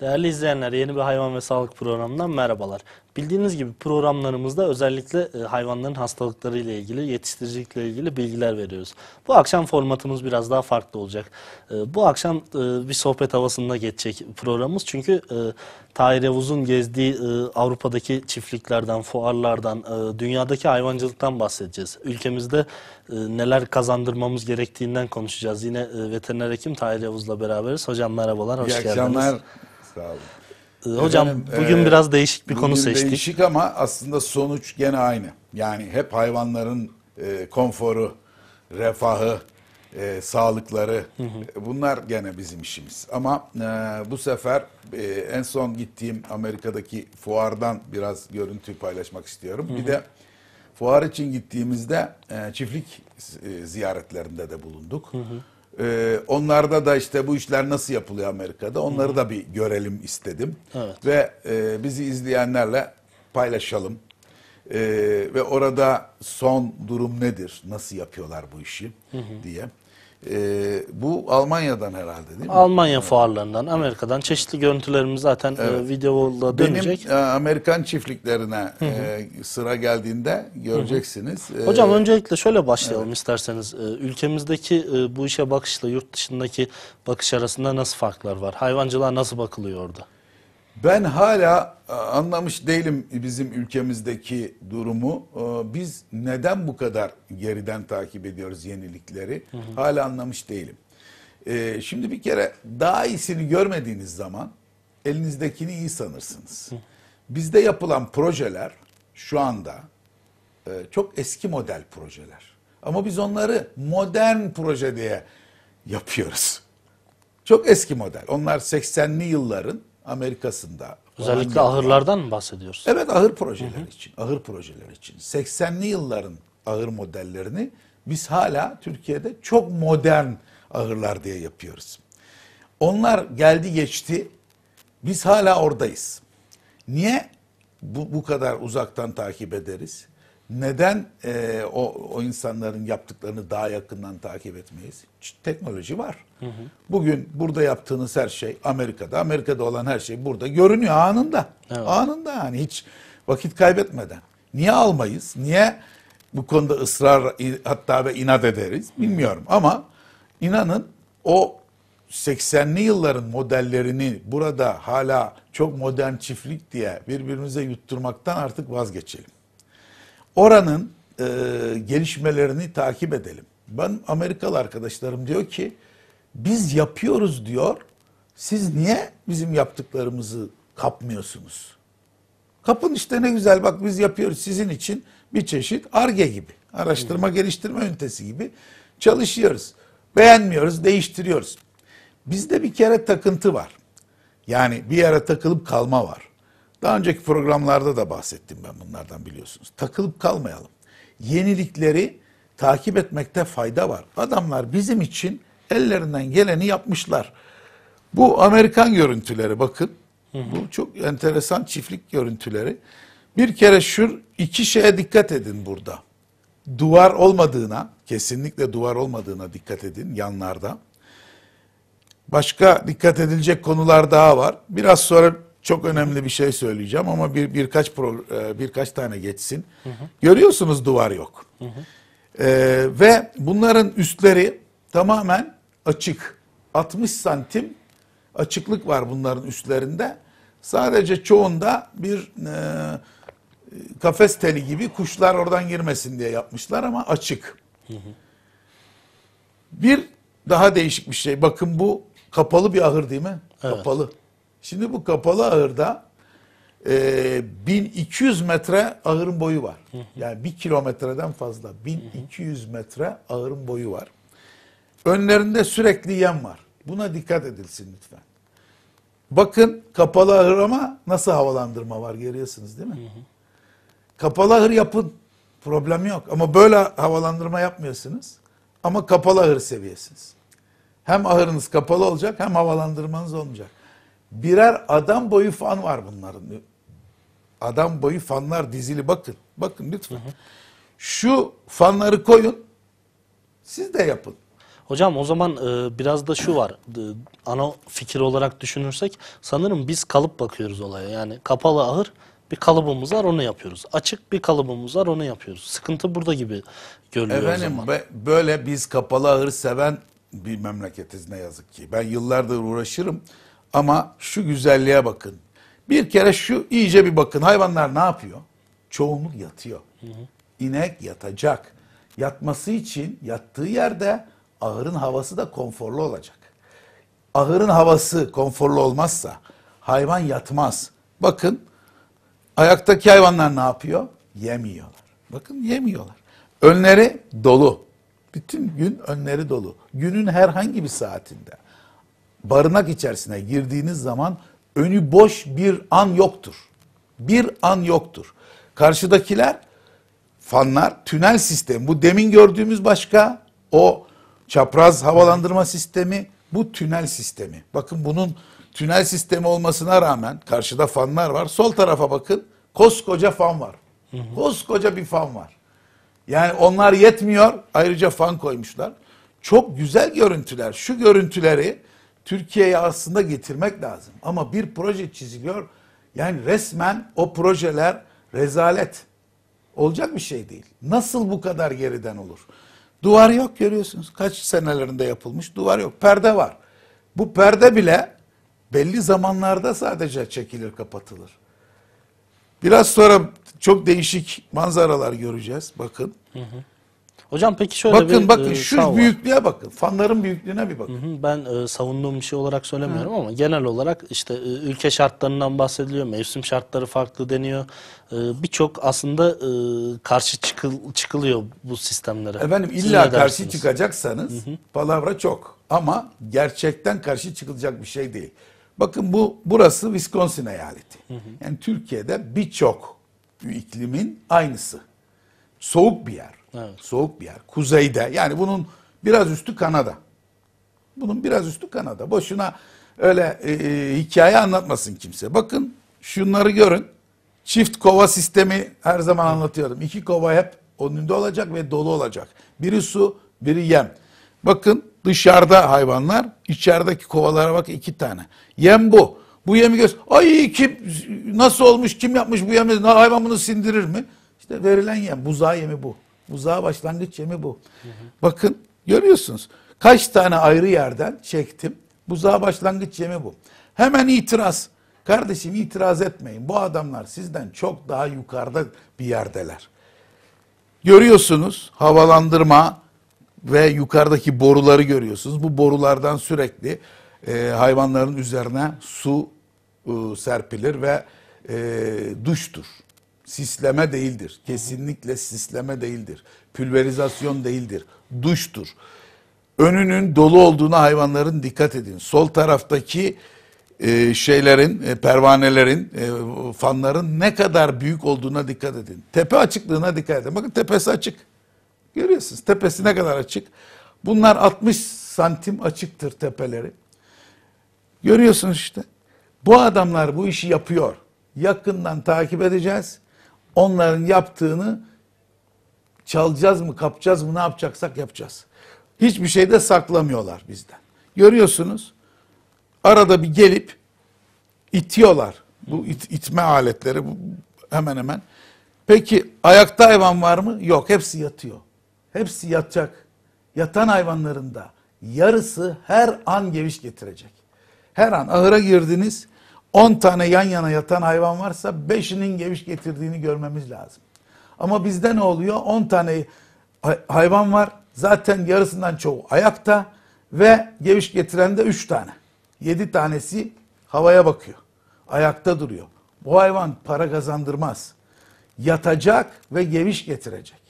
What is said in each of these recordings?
Değerli izleyenler, yeni bir hayvan ve sağlık programından merhabalar. Bildiğiniz gibi programlarımızda özellikle e, hayvanların hastalıkları ile ilgili, yetiştiricilikle ilgili bilgiler veriyoruz. Bu akşam formatımız biraz daha farklı olacak. E, bu akşam e, bir sohbet havasında geçecek programımız. Çünkü Tahir Yavuz'un gezdiği Avrupa'daki çiftliklerden, fuarlardan, dünyadaki hayvancılıktan bahsedeceğiz. Ülkemizde neler kazandırmamız gerektiğinden konuşacağız. Yine veteriner hekim Tahir Yavuz'la beraberiz. Hocam merhabalar, hoş İyi geldiniz. İyi akşamlar. Sağ olun. Ee, hocam Efendim, bugün e, biraz değişik bir konu seçtik. Değişik ama aslında sonuç gene aynı. Yani hep hayvanların e, konforu, refahı, e, sağlıkları hı hı. E, bunlar gene bizim işimiz. Ama e, bu sefer e, en son gittiğim Amerika'daki fuardan biraz görüntü paylaşmak istiyorum. Hı hı. Bir de fuar için gittiğimizde e, çiftlik e, ziyaretlerinde de bulunduk. Hı hı. Ee, onlarda da işte bu işler nasıl yapılıyor Amerika'da onları da bir görelim istedim. Evet. Ve e, bizi izleyenlerle paylaşalım. Ee, ve orada son durum nedir, nasıl yapıyorlar bu işi hı hı. diye. Ee, bu Almanya'dan herhalde değil mi? Almanya fuarlarından, Amerika'dan çeşitli görüntülerimiz zaten e, evet. e, videoda dönecek. Benim e, Amerikan çiftliklerine e, sıra geldiğinde göreceksiniz. Hı -hı. Hocam ee, öncelikle şöyle başlayalım evet. isterseniz. E, ülkemizdeki e, bu işe bakışla yurt dışındaki bakış arasında nasıl farklar var? Hayvancılığa nasıl bakılıyor orada? Ben hala e, anlamış değilim bizim ülkemizdeki durumu. E, biz neden bu kadar geriden takip ediyoruz yenilikleri? Hı hı. Hala anlamış değilim. E, şimdi bir kere daha iyisini görmediğiniz zaman elinizdekini iyi sanırsınız. Bizde yapılan projeler şu anda çok eski model projeler. Ama biz onları modern proje diye yapıyoruz. Çok eski model. Onlar 80'li yılların Amerika'sında. Özellikle falan. ahırlardan mı bahsediyoruz? Evet ahır projeleri hı hı. için. Ahır projeleri için. 80'li yılların ahır modellerini biz hala Türkiye'de çok modern ahırlar diye yapıyoruz. Onlar geldi geçti. Biz hala oradayız. Niye bu, bu kadar uzaktan takip ederiz? neden e, o, o insanların yaptıklarını daha yakından takip etmeyiz? Teknoloji var. Hı hı. Bugün burada yaptığınız her şey Amerika'da, Amerika'da olan her şey burada görünüyor anında. Evet. Anında yani hiç vakit kaybetmeden. Niye almayız? Niye bu konuda ısrar hatta ve inat ederiz bilmiyorum hı. ama inanın o 80'li yılların modellerini burada hala çok modern çiftlik diye birbirimize yutturmaktan artık vazgeçelim. Oranın e, gelişmelerini takip edelim. Ben Amerikalı arkadaşlarım diyor ki biz yapıyoruz diyor. Siz niye bizim yaptıklarımızı kapmıyorsunuz? Kapın işte ne güzel bak biz yapıyoruz sizin için bir çeşit arge gibi. Araştırma geliştirme ünitesi gibi çalışıyoruz. Beğenmiyoruz, değiştiriyoruz. Bizde bir kere takıntı var. Yani bir yere takılıp kalma var. Daha önceki programlarda da bahsettim ben bunlardan biliyorsunuz. Takılıp kalmayalım. Yenilikleri takip etmekte fayda var. Adamlar bizim için ellerinden geleni yapmışlar. Bu Amerikan görüntüleri bakın. Bu çok enteresan çiftlik görüntüleri. Bir kere şu iki şeye dikkat edin burada. Duvar olmadığına, kesinlikle duvar olmadığına dikkat edin yanlarda. Başka dikkat edilecek konular daha var. Biraz sonra çok önemli bir şey söyleyeceğim ama bir birkaç pro, e, birkaç tane geçsin. Hı hı. Görüyorsunuz duvar yok. Hı hı. Ee, ve bunların üstleri tamamen açık. 60 santim açıklık var bunların üstlerinde. Sadece çoğunda bir e, kafes teli gibi kuşlar oradan girmesin diye yapmışlar ama açık. Hı hı. Bir daha değişik bir şey. Bakın bu kapalı bir ahır değil mi? Evet. Kapalı. Şimdi bu kapalı ahırda e, 1200 metre ahırın boyu var. Yani bir kilometreden fazla 1200 metre ahırın boyu var. Önlerinde sürekli yem var. Buna dikkat edilsin lütfen. Bakın kapalı ahır ama nasıl havalandırma var görüyorsunuz değil mi? Kapalı ahır yapın. Problem yok. Ama böyle havalandırma yapmıyorsunuz. Ama kapalı ahır seviyesiniz. Hem ahırınız kapalı olacak hem havalandırmanız olmayacak. Birer adam boyu fan var bunların. Adam boyu fanlar dizili bakın. Bakın lütfen. Hı hı. Şu fanları koyun. Siz de yapın. Hocam o zaman e, biraz da şu var. E, ana fikir olarak düşünürsek sanırım biz kalıp bakıyoruz olaya. Yani kapalı ahır bir kalıbımız var onu yapıyoruz. Açık bir kalıbımız var onu yapıyoruz. Sıkıntı burada gibi görülüyor Efendim, o zaman. böyle biz kapalı ahır seven bir memleketiz ne yazık ki. Ben yıllardır uğraşırım. Ama şu güzelliğe bakın. Bir kere şu iyice bir bakın. Hayvanlar ne yapıyor? Çoğunluk yatıyor. Hı hı. İnek yatacak. Yatması için yattığı yerde ahırın havası da konforlu olacak. Ahırın havası konforlu olmazsa hayvan yatmaz. Bakın ayaktaki hayvanlar ne yapıyor? Yemiyorlar. Bakın yemiyorlar. Önleri dolu. Bütün gün önleri dolu. Günün herhangi bir saatinde barınak içerisine girdiğiniz zaman önü boş bir an yoktur. Bir an yoktur. Karşıdakiler fanlar, tünel sistemi. Bu demin gördüğümüz başka o çapraz havalandırma sistemi, bu tünel sistemi. Bakın bunun tünel sistemi olmasına rağmen karşıda fanlar var. Sol tarafa bakın. Koskoca fan var. Hı hı. Koskoca bir fan var. Yani onlar yetmiyor. Ayrıca fan koymuşlar. Çok güzel görüntüler. Şu görüntüleri Türkiye'ye aslında getirmek lazım. Ama bir proje çiziliyor. Yani resmen o projeler rezalet. Olacak bir şey değil. Nasıl bu kadar geriden olur? Duvar yok görüyorsunuz. Kaç senelerinde yapılmış duvar yok. Perde var. Bu perde bile belli zamanlarda sadece çekilir kapatılır. Biraz sonra çok değişik manzaralar göreceğiz. Bakın. Hı hı. Hocam peki şöyle bakın, bir... Bakın e, şu büyüklüğe var. bakın. Fanların büyüklüğüne bir bakın. Hı hı, ben e, savunduğum bir şey olarak söylemiyorum hı. ama genel olarak işte e, ülke şartlarından bahsediliyor. Mevsim şartları farklı deniyor. E, Birçok aslında e, karşı çıkıl, çıkılıyor bu sistemlere. Efendim illa karşı çıkacaksanız hı hı. palavra çok. Ama gerçekten karşı çıkılacak bir şey değil. Bakın bu burası Wisconsin eyaleti. Hı hı. Yani Türkiye'de birçok iklimin aynısı. Soğuk bir yer Evet. Soğuk bir yer. Kuzeyde. Yani bunun biraz üstü Kanada. Bunun biraz üstü Kanada. Boşuna öyle e, e hikaye anlatmasın kimse. Bakın şunları görün. Çift kova sistemi her zaman anlatıyorum. İki kova hep önünde olacak ve dolu olacak. Biri su, biri yem. Bakın dışarıda hayvanlar, içerideki kovalara bak iki tane. Yem bu. Bu yemi göz. Ay kim nasıl olmuş, kim yapmış bu yemi? Hayvan bunu sindirir mi? İşte verilen yem, buzağı yemi bu. Buzağa başlangıç yemi bu. Hı hı. Bakın görüyorsunuz. Kaç tane ayrı yerden çektim. Buzağa başlangıç yemi bu. Hemen itiraz. Kardeşim itiraz etmeyin. Bu adamlar sizden çok daha yukarıda bir yerdeler. Görüyorsunuz havalandırma ve yukarıdaki boruları görüyorsunuz. Bu borulardan sürekli e, hayvanların üzerine su e, serpilir ve e, duştur. Sisleme değildir. Kesinlikle sisleme değildir. Pülverizasyon değildir. Duştur. Önünün dolu olduğuna hayvanların dikkat edin. Sol taraftaki e, şeylerin, e, pervanelerin, e, fanların ne kadar büyük olduğuna dikkat edin. Tepe açıklığına dikkat edin. Bakın tepesi açık. Görüyorsunuz tepesi ne kadar açık. Bunlar 60 santim açıktır tepeleri. Görüyorsunuz işte. Bu adamlar bu işi yapıyor. Yakından takip edeceğiz. Onların yaptığını çalacağız mı, kapacağız mı, ne yapacaksak yapacağız. Hiçbir şey de saklamıyorlar bizden. Görüyorsunuz, arada bir gelip itiyorlar. Bu it, itme aletleri bu, hemen hemen. Peki ayakta hayvan var mı? Yok, hepsi yatıyor. Hepsi yatacak. Yatan hayvanların da yarısı her an geviş getirecek. Her an ahıra girdiniz, 10 tane yan yana yatan hayvan varsa 5'inin geviş getirdiğini görmemiz lazım. Ama bizde ne oluyor? 10 tane hayvan var. Zaten yarısından çoğu ayakta ve geviş getiren de 3 tane. 7 tanesi havaya bakıyor. Ayakta duruyor. Bu hayvan para kazandırmaz. Yatacak ve geviş getirecek.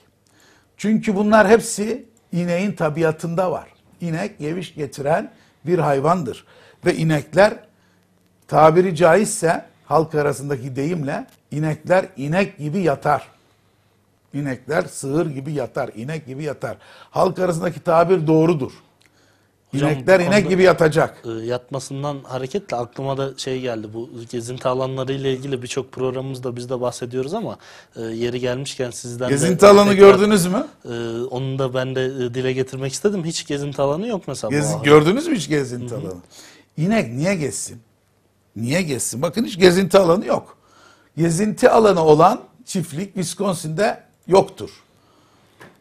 Çünkü bunlar hepsi ineğin tabiatında var. İnek geviş getiren bir hayvandır. Ve inekler tabiri caizse halk arasındaki deyimle inekler inek gibi yatar. İnekler sığır gibi yatar, inek gibi yatar. Halk arasındaki tabir doğrudur. İnekler inek gibi yatacak. Yatmasından hareketle aklıma da şey geldi. Bu gezinti alanları ile ilgili birçok programımızda biz de bahsediyoruz ama ıı, yeri gelmişken sizden Gezinti de, alanı tekrar, gördünüz mü? Iı, onu da ben de ıı, dile getirmek istedim. Hiç gezinti alanı yok mesela. Gezi, gördünüz mü hiç gezinti Hı-hı. alanı? İnek niye gezsin? Niye gezsin? Bakın hiç gezinti alanı yok. Gezinti alanı olan çiftlik Wisconsin'de yoktur.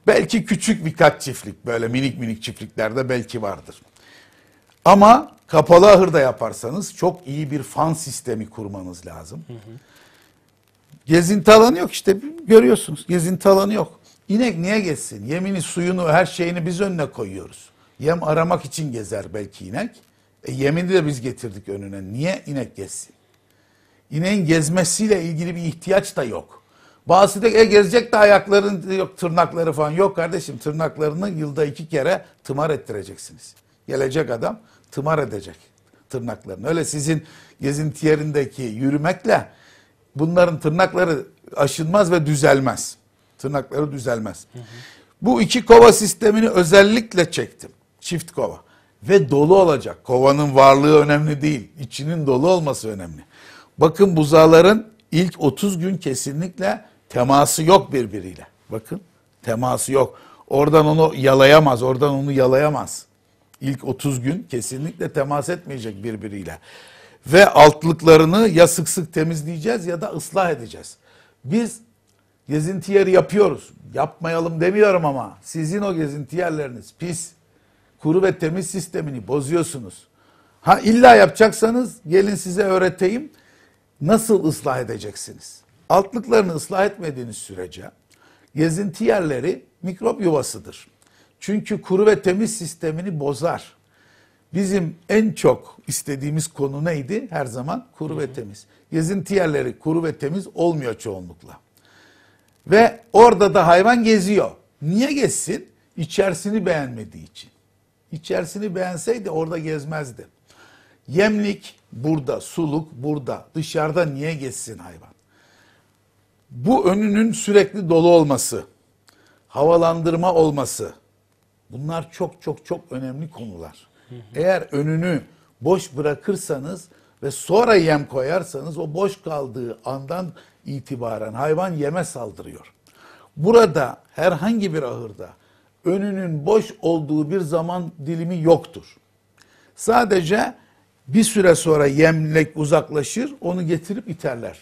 Belki küçük birkaç çiftlik böyle minik minik çiftliklerde belki vardır. Ama kapalı ahırda yaparsanız çok iyi bir fan sistemi kurmanız lazım. Gezinti alanı yok işte görüyorsunuz. Gezinti alanı yok. İnek niye gezsin? Yemini, suyunu, her şeyini biz önüne koyuyoruz. Yem aramak için gezer belki inek. E Yemen'i de biz getirdik önüne. Niye inek gezsin? İneğin gezmesiyle ilgili bir ihtiyaç da yok. Bazısı da e, gezecek de ayakların yok tırnakları falan. Yok kardeşim tırnaklarını yılda iki kere tımar ettireceksiniz. Gelecek adam tımar edecek tırnaklarını. Öyle sizin gezinti yerindeki yürümekle bunların tırnakları aşınmaz ve düzelmez. Tırnakları düzelmez. Hı hı. Bu iki kova sistemini özellikle çektim. Çift kova ve dolu olacak. Kovanın varlığı önemli değil. İçinin dolu olması önemli. Bakın buzaların ilk 30 gün kesinlikle teması yok birbiriyle. Bakın teması yok. Oradan onu yalayamaz, oradan onu yalayamaz. İlk 30 gün kesinlikle temas etmeyecek birbiriyle. Ve altlıklarını ya sık sık temizleyeceğiz ya da ıslah edeceğiz. Biz gezinti yeri yapıyoruz. Yapmayalım demiyorum ama sizin o gezinti yerleriniz pis kuru ve temiz sistemini bozuyorsunuz. Ha illa yapacaksanız gelin size öğreteyim nasıl ıslah edeceksiniz. Altlıklarını ıslah etmediğiniz sürece gezinti yerleri mikrop yuvasıdır. Çünkü kuru ve temiz sistemini bozar. Bizim en çok istediğimiz konu neydi? Her zaman kuru ve temiz. Gezinti yerleri kuru ve temiz olmuyor çoğunlukla. Ve orada da hayvan geziyor. Niye gezsin? İçerisini beğenmediği için. İçerisini beğenseydi orada gezmezdi. Yemlik burada, suluk burada. Dışarıda niye geçsin hayvan? Bu önünün sürekli dolu olması, havalandırma olması. Bunlar çok çok çok önemli konular. Eğer önünü boş bırakırsanız ve sonra yem koyarsanız o boş kaldığı andan itibaren hayvan yeme saldırıyor. Burada herhangi bir ahırda önünün boş olduğu bir zaman dilimi yoktur. Sadece bir süre sonra yemlek uzaklaşır, onu getirip iterler.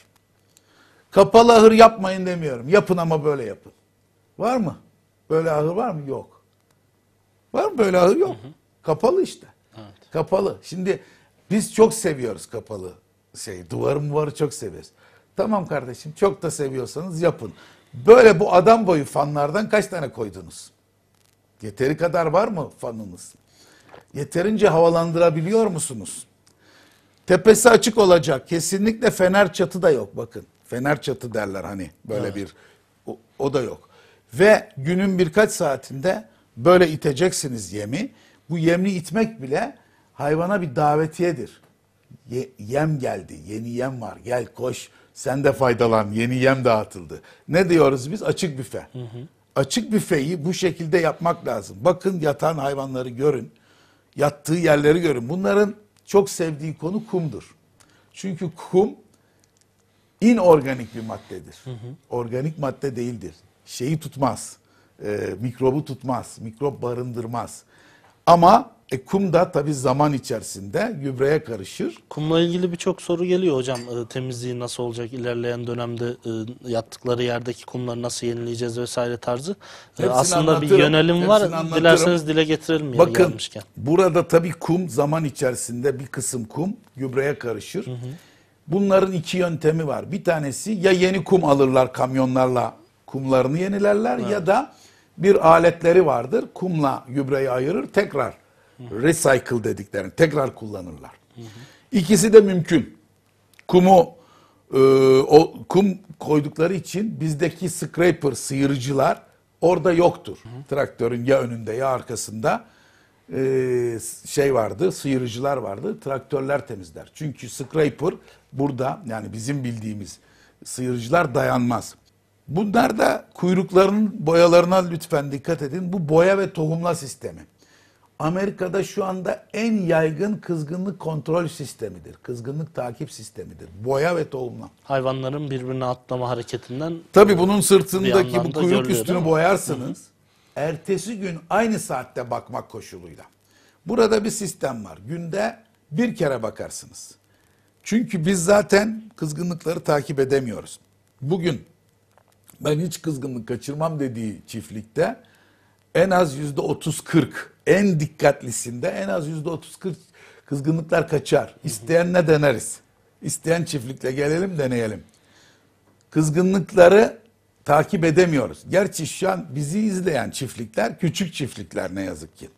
Kapalı ahır yapmayın demiyorum. Yapın ama böyle yapın. Var mı? Böyle ahır var mı? Yok. Var mı böyle ahır? Yok. Hı hı. Kapalı işte. Evet. Kapalı. Şimdi biz çok seviyoruz kapalı şey. Duvarı varı çok seviyoruz. Tamam kardeşim çok da seviyorsanız yapın. Böyle bu adam boyu fanlardan kaç tane koydunuz? Yeteri kadar var mı fanınız? Yeterince havalandırabiliyor musunuz? Tepesi açık olacak. Kesinlikle fener çatı da yok bakın. Fener çatı derler hani böyle evet. bir o, o da yok. Ve günün birkaç saatinde böyle iteceksiniz yemi. Bu yemli itmek bile hayvana bir davetiyedir. Ye, yem geldi, yeni yem var. Gel koş, sen de faydalan. Yeni yem dağıtıldı. Ne diyoruz biz? Açık büfe. Hı hı açık büfeyi bu şekilde yapmak lazım. Bakın yatan hayvanları görün. Yattığı yerleri görün. Bunların çok sevdiği konu kumdur. Çünkü kum inorganik bir maddedir. Hı hı. Organik madde değildir. Şeyi tutmaz. E, mikrobu tutmaz. Mikrop barındırmaz. Ama e, kum da tabii zaman içerisinde gübreye karışır. Kumla ilgili birçok soru geliyor hocam. E, temizliği nasıl olacak? ilerleyen dönemde e, yaptıkları yerdeki kumları nasıl yenileyeceğiz vesaire tarzı. E, aslında bir yönelim var. Anlatırım. Dilerseniz dile getirelim ya Bakın, gelmişken. burada tabii kum zaman içerisinde bir kısım kum gübreye karışır. Hı hı. Bunların iki yöntemi var. Bir tanesi ya yeni kum alırlar kamyonlarla kumlarını yenilerler evet. ya da bir aletleri vardır. Kumla gübreyi ayırır tekrar recycle dediklerini tekrar kullanırlar. İkisi de mümkün. Kumu e, o kum koydukları için bizdeki scraper sıyırıcılar orada yoktur. Traktörün ya önünde ya arkasında e, şey vardı, sıyırıcılar vardı. Traktörler temizler. Çünkü scraper burada yani bizim bildiğimiz sıyırıcılar dayanmaz. Bunlar da kuyrukların boyalarına lütfen dikkat edin. Bu boya ve tohumla sistemi. Amerika'da şu anda en yaygın kızgınlık kontrol sistemidir. Kızgınlık takip sistemidir. Boya ve tohumla. Hayvanların birbirine atlama hareketinden. Tabi bunun sırtındaki bu kuyruk üstünü boyarsınız. Hı hı. Ertesi gün aynı saatte bakmak koşuluyla. Burada bir sistem var. Günde bir kere bakarsınız. Çünkü biz zaten kızgınlıkları takip edemiyoruz. Bugün ben hiç kızgınlık kaçırmam dediği çiftlikte en az yüzde otuz kırk en dikkatlisinde en az yüzde otuz kırk kızgınlıklar kaçar. İsteyen ne deneriz? İsteyen çiftlikle gelelim deneyelim. Kızgınlıkları takip edemiyoruz. Gerçi şu an bizi izleyen çiftlikler küçük çiftlikler ne yazık ki.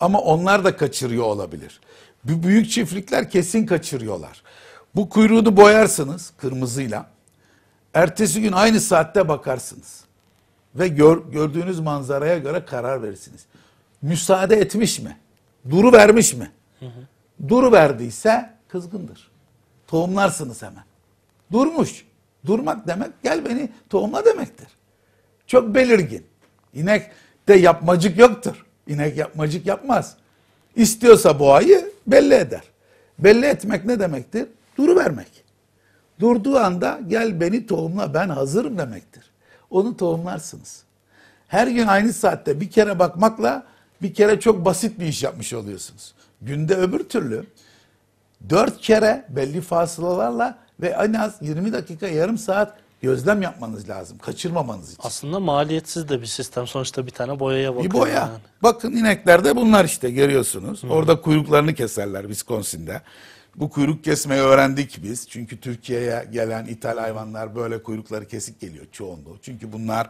Ama onlar da kaçırıyor olabilir. Büyük çiftlikler kesin kaçırıyorlar. Bu kuyruğunu boyarsınız kırmızıyla. Ertesi gün aynı saatte bakarsınız. Ve gör, gördüğünüz manzaraya göre karar verirsiniz müsaade etmiş mi? Duru vermiş mi? Duru verdiyse kızgındır. Tohumlarsınız hemen. Durmuş. Durmak demek gel beni tohumla demektir. Çok belirgin. İnek de yapmacık yoktur. İnek yapmacık yapmaz. İstiyorsa boğayı belli eder. Belli etmek ne demektir? Duru vermek. Durduğu anda gel beni tohumla ben hazırım demektir. Onu tohumlarsınız. Her gün aynı saatte bir kere bakmakla bir kere çok basit bir iş yapmış oluyorsunuz. Günde öbür türlü dört kere belli fasılalarla ve en az 20 dakika yarım saat gözlem yapmanız lazım. Kaçırmamanız için. Aslında maliyetsiz de bir sistem. Sonuçta bir tane boyaya bakıyor. Bir boya. Yani. Bakın ineklerde bunlar işte görüyorsunuz. Hmm. Orada kuyruklarını keserler Wisconsin'de. Bu kuyruk kesmeyi öğrendik biz. Çünkü Türkiye'ye gelen ithal hayvanlar böyle kuyrukları kesik geliyor çoğunluğu. Çünkü bunlar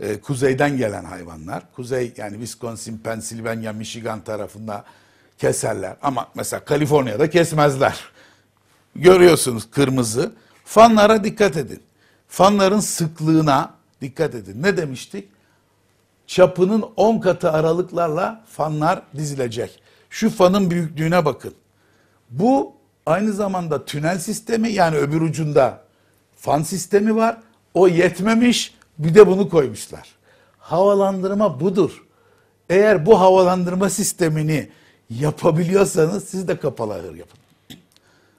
e, kuzeyden gelen hayvanlar. Kuzey yani Wisconsin, Pennsylvania, Michigan tarafında keserler. Ama mesela Kaliforniya'da kesmezler. Görüyorsunuz kırmızı. Fanlara dikkat edin. Fanların sıklığına dikkat edin. Ne demiştik? Çapının 10 katı aralıklarla fanlar dizilecek. Şu fanın büyüklüğüne bakın. Bu Aynı zamanda tünel sistemi yani öbür ucunda fan sistemi var. O yetmemiş bir de bunu koymuşlar. Havalandırma budur. Eğer bu havalandırma sistemini yapabiliyorsanız siz de kapalı ahır yapın.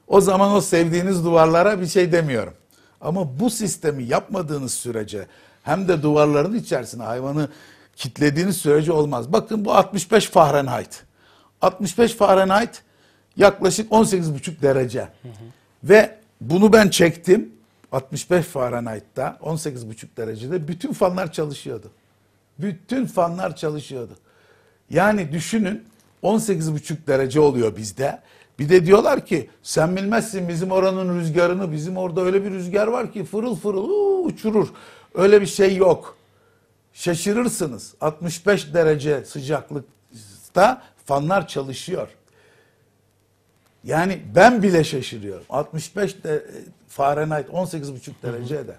O zaman o sevdiğiniz duvarlara bir şey demiyorum. Ama bu sistemi yapmadığınız sürece hem de duvarların içerisine hayvanı kitlediğiniz sürece olmaz. Bakın bu 65 Fahrenheit. 65 Fahrenheit yaklaşık 18,5 derece. Hı hı. Ve bunu ben çektim 65 Fahrenheit'ta 18,5 derecede bütün fanlar çalışıyordu. Bütün fanlar çalışıyordu. Yani düşünün 18,5 derece oluyor bizde. Bir de diyorlar ki sen bilmezsin bizim oranın rüzgarını. Bizim orada öyle bir rüzgar var ki fırıl fırıl uu, uçurur. Öyle bir şey yok. Şaşırırsınız. 65 derece sıcaklıkta fanlar çalışıyor. Yani ben bile şaşırıyorum. 65 de, e, Fahrenheit 18,5 derece eder.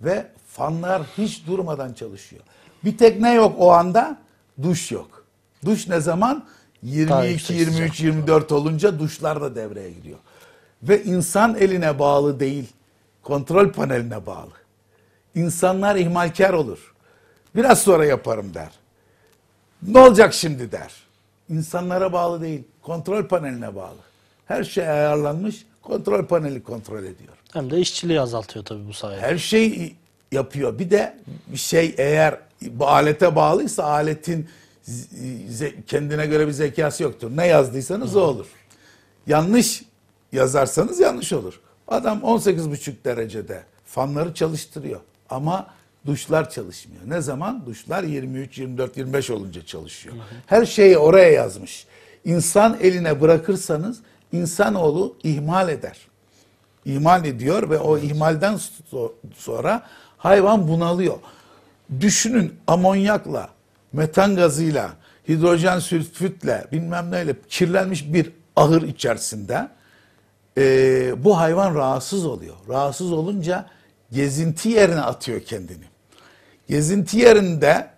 Ve fanlar hiç durmadan çalışıyor. Bir tek ne yok o anda? Duş yok. Duş ne zaman? 22, 23, 24 olunca duşlar da devreye giriyor. Ve insan eline bağlı değil, kontrol paneline bağlı. İnsanlar ihmalkar olur. Biraz sonra yaparım der. Ne olacak şimdi der. İnsanlara bağlı değil, kontrol paneline bağlı. Her şey ayarlanmış. Kontrol paneli kontrol ediyor. Hem de işçiliği azaltıyor tabii bu sayede. Her şey yapıyor. Bir de bir şey eğer bu alete bağlıysa aletin kendine göre bir zekası yoktur. Ne yazdıysanız Hı. o olur. Yanlış yazarsanız yanlış olur. Adam 18,5 derecede fanları çalıştırıyor ama duşlar çalışmıyor. Ne zaman? Duşlar 23, 24, 25 olunca çalışıyor. Her şeyi oraya yazmış. İnsan eline bırakırsanız insanoğlu ihmal eder. İhmal ediyor ve o ihmalden sonra hayvan bunalıyor. Düşünün amonyakla, metan gazıyla, hidrojen sülfütle bilmem neyle kirlenmiş bir ahır içerisinde e, bu hayvan rahatsız oluyor. Rahatsız olunca gezinti yerine atıyor kendini. Gezinti yerinde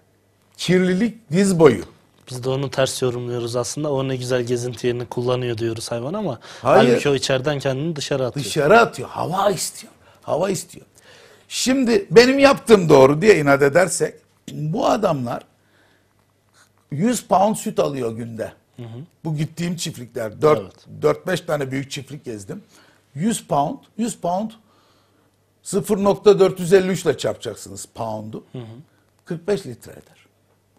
kirlilik diz boyu. Biz de onu ters yorumluyoruz aslında. O ne güzel gezinti yerini kullanıyor diyoruz hayvan ama Hayır. halbuki o içeriden kendini dışarı atıyor. Dışarı atıyor. Hava istiyor. Hava istiyor. Şimdi benim yaptığım doğru diye inat edersek bu adamlar 100 pound süt alıyor günde. Hı hı. Bu gittiğim çiftlikler 4 evet. 4-5 tane büyük çiftlik gezdim. 100 pound, 100 pound 0.453 ile çarpacaksınız pound'u. Hı hı. 45 litre eder.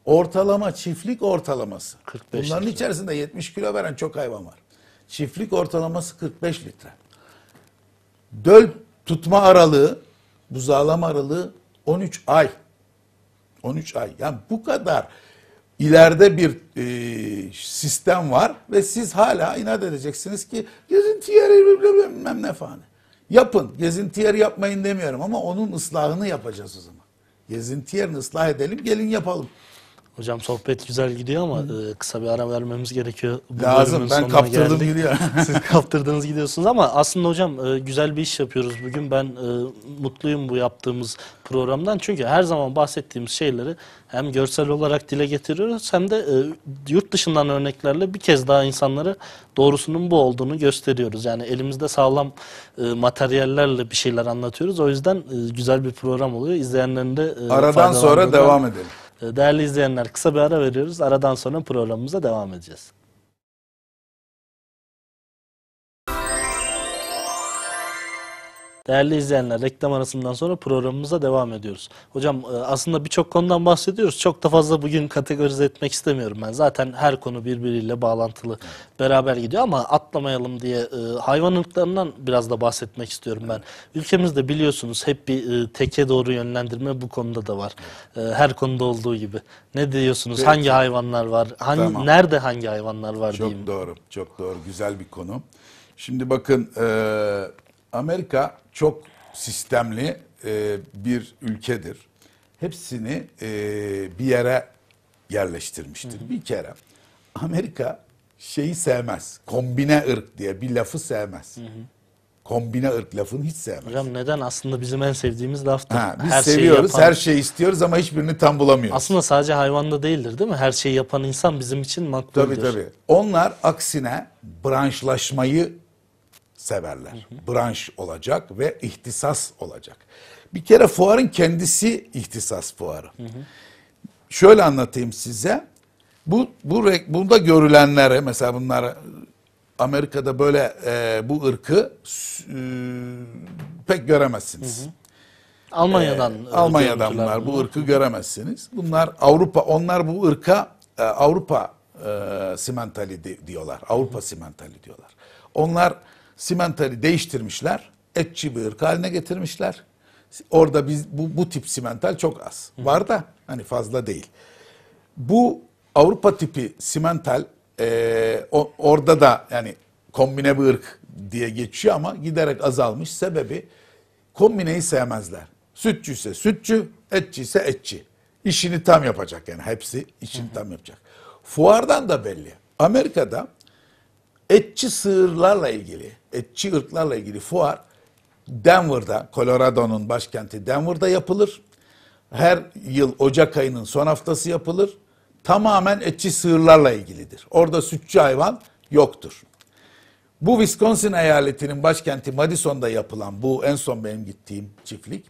Ortalama çiftlik ortalaması. 45 Bunların litre. içerisinde 70 kilo veren çok hayvan var. Çiftlik ortalaması 45 litre. Döl tutma aralığı, buzağlama aralığı 13 ay. 13 ay. Yani bu kadar ileride bir e, sistem var ve siz hala inat edeceksiniz ki gezinti yeri bilmem ne falan. Yapın. Gezinti yeri yapmayın demiyorum ama onun ıslahını yapacağız o zaman. Gezinti yerini ıslah edelim gelin yapalım. Hocam sohbet güzel gidiyor ama e, kısa bir ara vermemiz gerekiyor. Bu Lazım ben kaptırdım geldik. gidiyor. Siz kaptırdınız gidiyorsunuz ama aslında hocam e, güzel bir iş yapıyoruz. Bugün ben e, mutluyum bu yaptığımız programdan. Çünkü her zaman bahsettiğimiz şeyleri hem görsel olarak dile getiriyoruz hem de e, yurt dışından örneklerle bir kez daha insanlara doğrusunun bu olduğunu gösteriyoruz. Yani elimizde sağlam materyallerle bir şeyler anlatıyoruz. O yüzden güzel bir program oluyor. İzleyenlerin de Aradan sonra devam edelim. Değerli izleyenler kısa bir ara veriyoruz. Aradan sonra programımıza devam edeceğiz. Değerli izleyenler reklam arasından sonra programımıza devam ediyoruz. Hocam e, aslında birçok konudan bahsediyoruz. Çok da fazla bugün kategorize etmek istemiyorum ben. Zaten her konu birbiriyle bağlantılı beraber gidiyor ama atlamayalım diye e, hayvanlıklarından biraz da bahsetmek istiyorum ben. Ülkemizde biliyorsunuz hep bir e, teke doğru yönlendirme bu konuda da var. Her konuda olduğu gibi. Ne diyorsunuz? Peki. Hangi hayvanlar var? Hangi, tamam. Nerede hangi hayvanlar var çok diyeyim. Çok doğru. Çok doğru. Güzel bir konu. Şimdi bakın e, Amerika çok sistemli e, bir ülkedir. Hepsini e, bir yere yerleştirmiştir. Hı hı. Bir kere Amerika şeyi sevmez. Kombine ırk diye bir lafı sevmez. Hı hı. Kombine ırk lafını hiç sevmez. Hocam neden? Aslında bizim en sevdiğimiz laftır. Ha, biz her seviyoruz, yapan... her şeyi istiyoruz ama hiçbirini tam bulamıyoruz. Aslında sadece hayvanda değildir değil mi? Her şeyi yapan insan bizim için makbuldür. Tabii tabii. Onlar aksine branşlaşmayı severler. Branş olacak ve ihtisas olacak. Bir kere fuarın kendisi ihtisas fuarı. Şöyle anlatayım size. Bu, bu bunda görülenlere mesela bunlar Amerika'da böyle e, bu ırkı e, pek göremezsiniz. Hı hı. Almanya'dan. Ee, Almanya'dan bunlar. Bu ırkı göremezsiniz. Bunlar Avrupa, onlar bu ırka e, Avrupa e, simentali di, diyorlar. Avrupa simentali diyorlar. Onlar simentari değiştirmişler. Etçi bir ırk haline getirmişler. Orada biz bu, bu tip simental çok az. Hı. Var da hani fazla değil. Bu Avrupa tipi simental e, o, orada da yani kombine bir ırk diye geçiyor ama giderek azalmış. Sebebi kombineyi sevmezler. Sütçü ise sütçü, etçi ise etçi. İşini tam yapacak yani hepsi işini hı hı. tam yapacak. Fuardan da belli. Amerika'da etçi sığırlarla ilgili, etçi ırklarla ilgili fuar Denver'da, Colorado'nun başkenti Denver'da yapılır. Her yıl Ocak ayının son haftası yapılır. Tamamen etçi sığırlarla ilgilidir. Orada sütçü hayvan yoktur. Bu Wisconsin eyaletinin başkenti Madison'da yapılan bu en son benim gittiğim çiftlik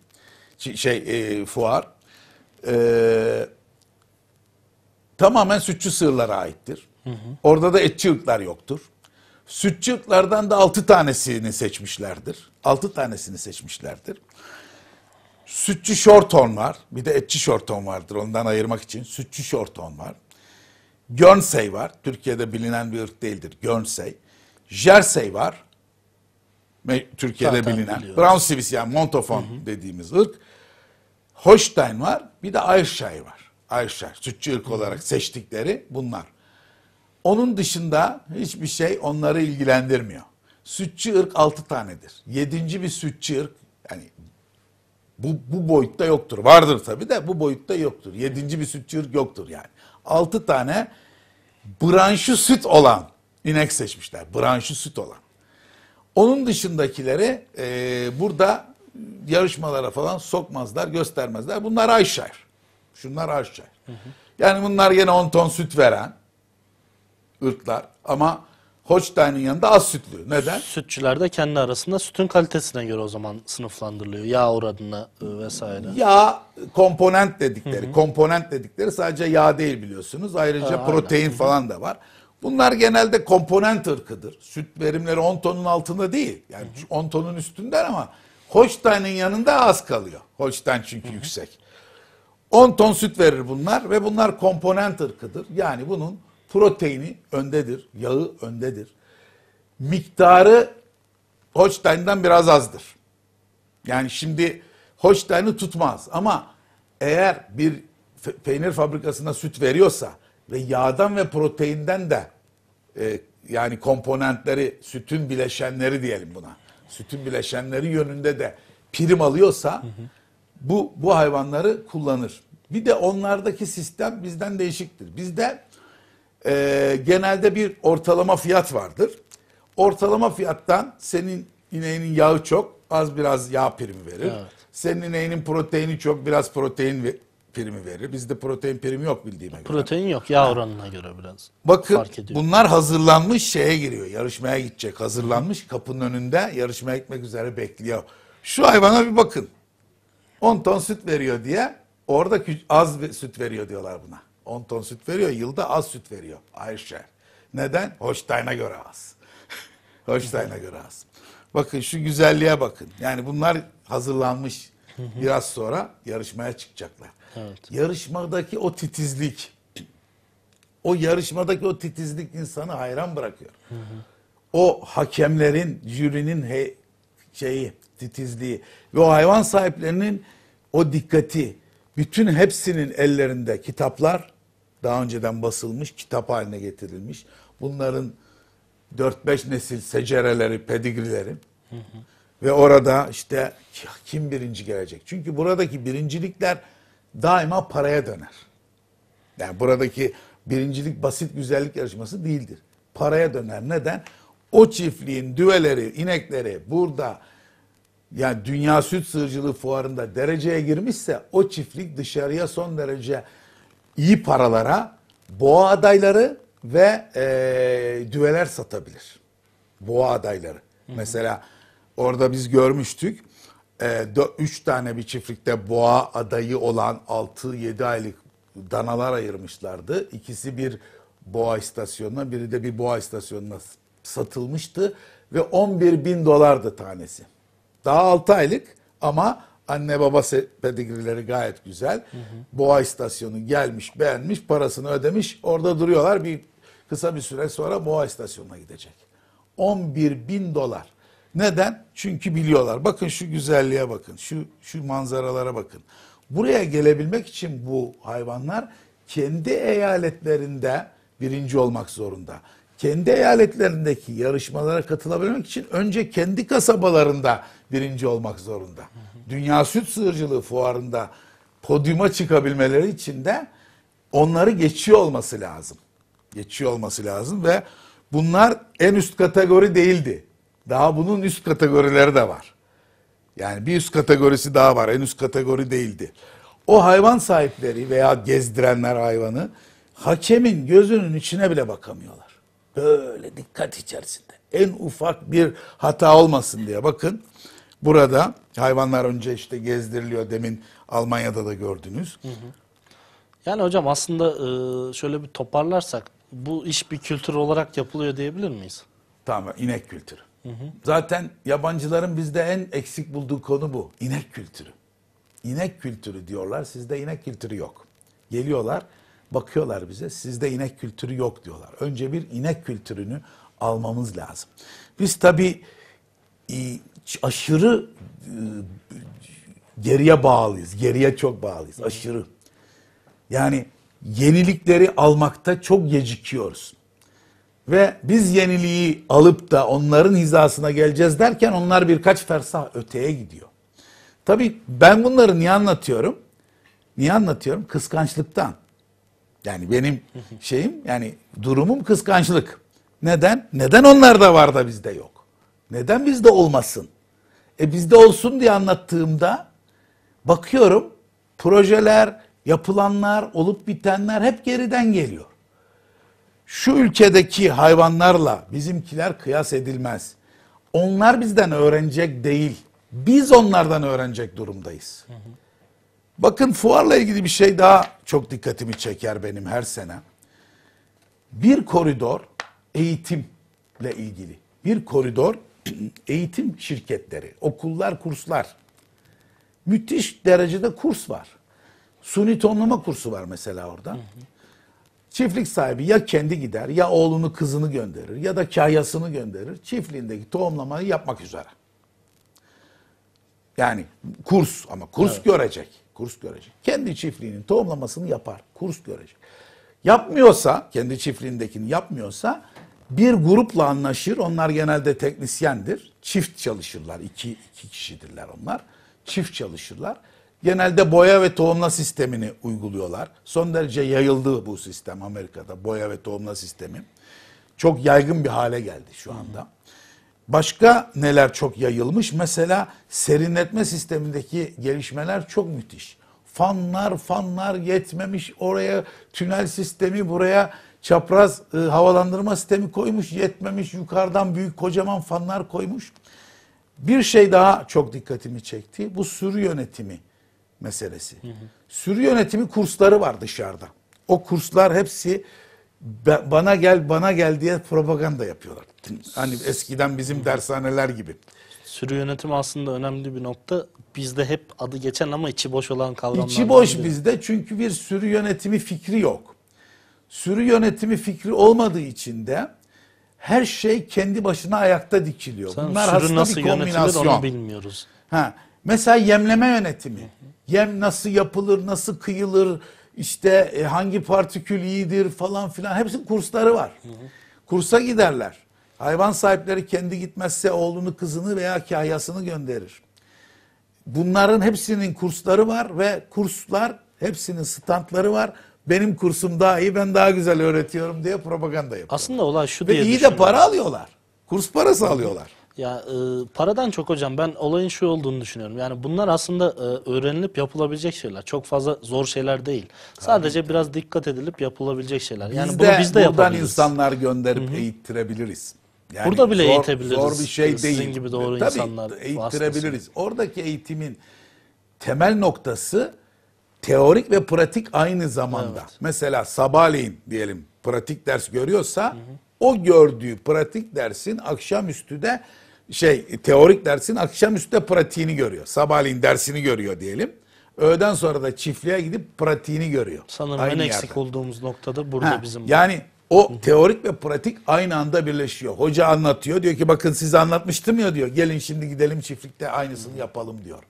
şey e, fuar e, tamamen sütçü sığırlara aittir. Hı hı. Orada da etçi ırklar yoktur. Sütçüklerden de altı tanesini seçmişlerdir. Altı tanesini seçmişlerdir. Sütçü şorton var. Bir de etçi şorton vardır ondan ayırmak için. Sütçü şorton var. Görnsey var. Türkiye'de bilinen bir ırk değildir. Görnsey. Jersey var. Türkiye'de Zaten bilinen. Biliyoruz. Brown Swiss yani Montafon hı hı. dediğimiz ırk. Holstein var. Bir de Ayrşay var. Ayrşay. Sütçü ırk hı hı. olarak seçtikleri bunlar. Onun dışında hiçbir şey onları ilgilendirmiyor. Sütçü ırk altı tanedir. Yedinci bir sütçü ırk yani bu, bu boyutta yoktur. Vardır tabi de bu boyutta yoktur. Yedinci bir sütçü ırk yoktur yani. Altı tane branşı süt olan inek seçmişler. Branşı süt olan. Onun dışındakileri e, burada yarışmalara falan sokmazlar, göstermezler. Bunlar Ayşer. Şunlar Ayşer. Yani bunlar yine 10 ton süt veren, ırklar ama Holstein'in yanında az sütlü. Neden? Sütçüler de kendi arasında sütün kalitesine göre o zaman sınıflandırılıyor. Yağ oranına e, vesaire. Yağ komponent dedikleri. Hı hı. Komponent dedikleri sadece yağ değil biliyorsunuz. Ayrıca ha, protein aynen. falan da var. Bunlar genelde komponent ırkıdır. Süt verimleri 10 tonun altında değil. Yani hı hı. 10 tonun üstünden ama Holstein'in yanında az kalıyor. Holstein çünkü hı hı. yüksek. 10 ton süt verir bunlar ve bunlar komponent ırkıdır. Yani bunun proteini öndedir, yağı öndedir. Miktarı Holstein'den biraz azdır. Yani şimdi Holstein'i tutmaz ama eğer bir peynir fabrikasında süt veriyorsa ve yağdan ve proteinden de e, yani komponentleri sütün bileşenleri diyelim buna. Sütün bileşenleri yönünde de prim alıyorsa hı hı. bu bu hayvanları kullanır. Bir de onlardaki sistem bizden değişiktir. Bizde e, genelde bir ortalama fiyat vardır. Ortalama fiyattan senin ineğinin yağı çok az biraz yağ primi verir. Evet. Senin ineğinin proteini çok biraz protein ve, primi verir. Bizde protein primi yok bildiğime protein göre. Protein yok yağ ha. oranına göre biraz. Bakın fark ediyor. bunlar hazırlanmış şeye giriyor. Yarışmaya gidecek. Hazırlanmış kapının önünde yarışmaya gitmek üzere bekliyor. Şu hayvana bir bakın. 10 ton süt veriyor diye orada az süt veriyor diyorlar buna. 10 ton süt veriyor. Yılda az süt veriyor Ayşe. Neden? Holstein'a göre az. Holstein'a göre az. Bakın şu güzelliğe bakın. Yani bunlar hazırlanmış. Biraz sonra yarışmaya çıkacaklar. Evet. Yarışmadaki o titizlik. O yarışmadaki o titizlik insanı hayran bırakıyor. o hakemlerin, jürinin he, şeyi, titizliği ve o hayvan sahiplerinin o dikkati bütün hepsinin ellerinde kitaplar daha önceden basılmış, kitap haline getirilmiş. Bunların 4-5 nesil secereleri, pedigrileri hı hı. ve orada işte kim birinci gelecek? Çünkü buradaki birincilikler daima paraya döner. Yani buradaki birincilik basit güzellik yarışması değildir. Paraya döner. Neden? O çiftliğin düveleri, inekleri burada yani dünya süt sığırcılığı fuarında dereceye girmişse o çiftlik dışarıya son derece iyi paralara boğa adayları ve e, düveler satabilir. Boğa adayları. Hı-hı. Mesela orada biz görmüştük. 3 e, tane bir çiftlikte boğa adayı olan 6-7 aylık danalar ayırmışlardı. İkisi bir boğa istasyonuna, biri de bir boğa istasyonuna satılmıştı ve 11 bin dolardı tanesi. Daha 6 aylık ama Anne baba pedigrileri gayet güzel. Hı hı. Boğa istasyonu gelmiş, beğenmiş, parasını ödemiş. Orada duruyorlar. Bir kısa bir süre sonra Boğa istasyonuna gidecek. 11 bin dolar. Neden? Çünkü biliyorlar. Bakın şu güzelliğe bakın. Şu şu manzaralara bakın. Buraya gelebilmek için bu hayvanlar kendi eyaletlerinde birinci olmak zorunda. Kendi eyaletlerindeki yarışmalara katılabilmek için önce kendi kasabalarında birinci olmak zorunda. Dünya Süt Sığırcılığı Fuarı'nda podyuma çıkabilmeleri için de onları geçiyor olması lazım. Geçiyor olması lazım ve bunlar en üst kategori değildi. Daha bunun üst kategorileri de var. Yani bir üst kategorisi daha var. En üst kategori değildi. O hayvan sahipleri veya gezdirenler hayvanı hakemin gözünün içine bile bakamıyorlar. Böyle dikkat içerisinde. En ufak bir hata olmasın diye bakın. Burada Hayvanlar önce işte gezdiriliyor demin Almanya'da da gördünüz. Hı hı. Yani hocam aslında e, şöyle bir toparlarsak bu iş bir kültür olarak yapılıyor diyebilir miyiz? Tamam inek kültürü. Hı hı. Zaten yabancıların bizde en eksik bulduğu konu bu. inek kültürü. İnek kültürü diyorlar sizde inek kültürü yok. Geliyorlar bakıyorlar bize sizde inek kültürü yok diyorlar. Önce bir inek kültürünü almamız lazım. Biz tabii aşırı e, geriye bağlıyız. Geriye çok bağlıyız. Aşırı. Yani yenilikleri almakta çok gecikiyoruz. Ve biz yeniliği alıp da onların hizasına geleceğiz derken onlar birkaç fersah öteye gidiyor. Tabii ben bunları niye anlatıyorum? Niye anlatıyorum? Kıskançlıktan. Yani benim şeyim yani durumum kıskançlık. Neden? Neden onlar da var da bizde yok? Neden bizde olmasın? E bizde olsun diye anlattığımda bakıyorum projeler, yapılanlar, olup bitenler hep geriden geliyor. Şu ülkedeki hayvanlarla bizimkiler kıyas edilmez. Onlar bizden öğrenecek değil. Biz onlardan öğrenecek durumdayız. Hı hı. Bakın fuarla ilgili bir şey daha çok dikkatimi çeker benim her sene. Bir koridor eğitimle ilgili. Bir koridor eğitim şirketleri, okullar, kurslar. Müthiş derecede kurs var. Suni tonlama kursu var mesela orada. Çiftlik sahibi ya kendi gider ya oğlunu kızını gönderir ya da kahyasını gönderir. Çiftliğindeki tohumlamayı yapmak üzere. Yani kurs ama kurs evet. görecek. Kurs görecek. Kendi çiftliğinin tohumlamasını yapar. Kurs görecek. Yapmıyorsa, kendi çiftliğindekini yapmıyorsa bir grupla anlaşır. Onlar genelde teknisyendir. Çift çalışırlar. İki, iki kişidirler onlar. Çift çalışırlar. Genelde boya ve tohumla sistemini uyguluyorlar. Son derece yayıldı bu sistem Amerika'da. Boya ve tohumla sistemi. Çok yaygın bir hale geldi şu anda. Başka neler çok yayılmış? Mesela serinletme sistemindeki gelişmeler çok müthiş. Fanlar fanlar yetmemiş oraya tünel sistemi buraya çapraz e, havalandırma sistemi koymuş. Yetmemiş yukarıdan büyük kocaman fanlar koymuş. Bir şey daha çok dikkatimi çekti. Bu sürü yönetimi meselesi. Hı hı. Sürü yönetimi kursları var dışarıda. O kurslar hepsi bana gel bana gel diye propaganda yapıyorlar. Hani eskiden bizim dershaneler gibi. Sürü yönetimi aslında önemli bir nokta. Bizde hep adı geçen ama içi boş olan kavramlar. İçi boş bizde çünkü bir sürü yönetimi fikri yok sürü yönetimi fikri olmadığı için de her şey kendi başına ayakta dikiliyor. Sen Bunlar sürü aslında nasıl bir kombinasyon. Onu bilmiyoruz. Ha. Mesela yemleme yönetimi. Yem nasıl yapılır, nasıl kıyılır, işte e, hangi partikül iyidir falan filan. Hepsinin kursları var. Kursa giderler. Hayvan sahipleri kendi gitmezse oğlunu, kızını veya kahyasını gönderir. Bunların hepsinin kursları var ve kurslar hepsinin standları var benim kursum daha iyi ben daha güzel öğretiyorum diye propaganda yapıyor. Aslında olay şu Ve diye iyi de para alıyorlar. Kurs parası alıyorlar. Ya e, paradan çok hocam ben olayın şu olduğunu düşünüyorum. Yani bunlar aslında e, öğrenilip yapılabilecek şeyler. Çok fazla zor şeyler değil. Sadece Tabii. biraz dikkat edilip yapılabilecek şeyler. Biz yani de, bunu biz de buradan insanlar gönderip Hı-hı. eğittirebiliriz. Yani Burada bile zor, eğitebiliriz. Zor bir şey Sizin değil. Sizin gibi doğru Tabii, insanlar. Eğittirebiliriz. Vasıtasını. Oradaki eğitimin temel noktası teorik ve pratik aynı zamanda. Evet. Mesela sabahleyin diyelim pratik ders görüyorsa hı hı. o gördüğü pratik dersin akşamüstü de şey teorik dersin akşamüstü de pratiğini görüyor. Sabahleyin dersini görüyor diyelim. Öğleden sonra da çiftliğe gidip pratiğini görüyor. Sanırım aynı en yerde. eksik olduğumuz noktada burada ha, bizim. Yani o teorik ve pratik aynı anda birleşiyor. Hoca anlatıyor diyor ki bakın size anlatmıştım ya diyor. Gelin şimdi gidelim çiftlikte aynısını yapalım diyor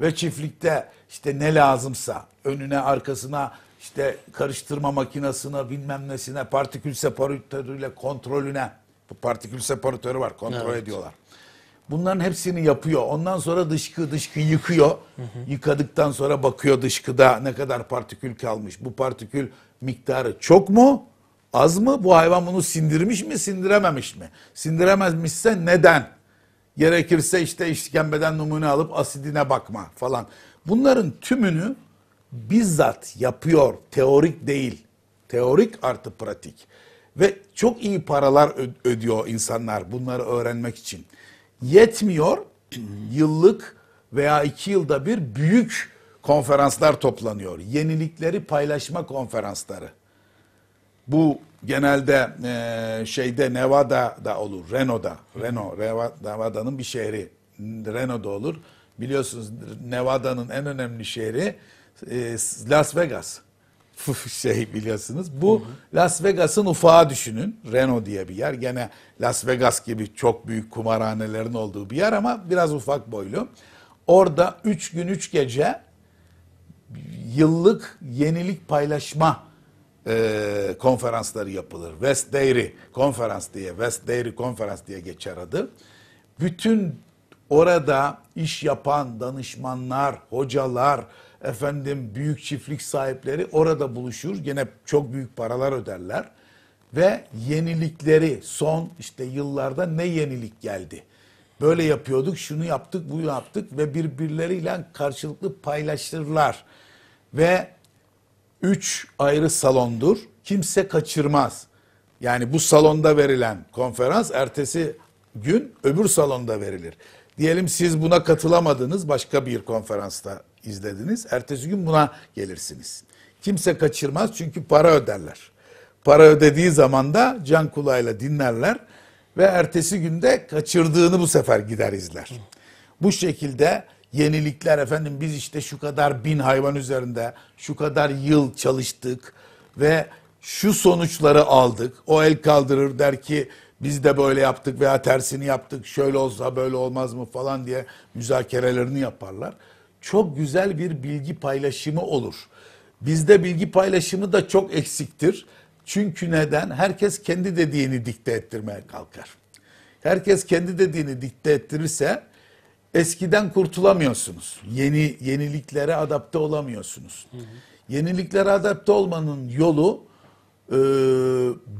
ve çiftlikte işte ne lazımsa önüne arkasına işte karıştırma makinesine bilmem nesine partikül separatörüyle kontrolüne bu partikül separatörü var kontrol evet. ediyorlar. Bunların hepsini yapıyor. Ondan sonra dışkı dışkı yıkıyor. Hı hı. Yıkadıktan sonra bakıyor dışkıda ne kadar partikül kalmış. Bu partikül miktarı çok mu? Az mı? Bu hayvan bunu sindirmiş mi, sindirememiş mi? Sindirememişse neden? Gerekirse işte işkembeden numune alıp asidine bakma falan. Bunların tümünü bizzat yapıyor. Teorik değil. Teorik artı pratik. Ve çok iyi paralar ödüyor insanlar bunları öğrenmek için. Yetmiyor yıllık veya iki yılda bir büyük konferanslar toplanıyor. Yenilikleri paylaşma konferansları. Bu genelde e, şeyde da olur. Reno'da. Reno, Nevada'nın bir şehri. Reno'da olur. Biliyorsunuz Nevada'nın en önemli şehri e, Las Vegas. şey biliyorsunuz. Bu hı hı. Las Vegas'ın ufağı düşünün. Reno diye bir yer. Gene Las Vegas gibi çok büyük kumarhanelerin olduğu bir yer ama biraz ufak boylu. Orada 3 gün 3 gece yıllık yenilik paylaşma e, konferansları yapılır. West Dairy konferans diye, West Dairy konferans diye geçer adı. Bütün orada iş yapan danışmanlar, hocalar, efendim büyük çiftlik sahipleri orada buluşur. Yine çok büyük paralar öderler ve yenilikleri son işte yıllarda ne yenilik geldi? Böyle yapıyorduk, şunu yaptık, bunu yaptık ve birbirleriyle karşılıklı paylaşırlar. Ve üç ayrı salondur. Kimse kaçırmaz. Yani bu salonda verilen konferans ertesi gün öbür salonda verilir. Diyelim siz buna katılamadınız, başka bir konferansta izlediniz. Ertesi gün buna gelirsiniz. Kimse kaçırmaz çünkü para öderler. Para ödediği zaman da can kulağıyla dinlerler ve ertesi günde kaçırdığını bu sefer gider izler. Bu şekilde yenilikler efendim biz işte şu kadar bin hayvan üzerinde şu kadar yıl çalıştık ve şu sonuçları aldık. O el kaldırır der ki biz de böyle yaptık veya tersini yaptık şöyle olsa böyle olmaz mı falan diye müzakerelerini yaparlar. Çok güzel bir bilgi paylaşımı olur. Bizde bilgi paylaşımı da çok eksiktir. Çünkü neden? Herkes kendi dediğini dikte ettirmeye kalkar. Herkes kendi dediğini dikte ettirirse eskiden kurtulamıyorsunuz. Yeni yeniliklere adapte olamıyorsunuz. Hı hı. Yeniliklere adapte olmanın yolu e,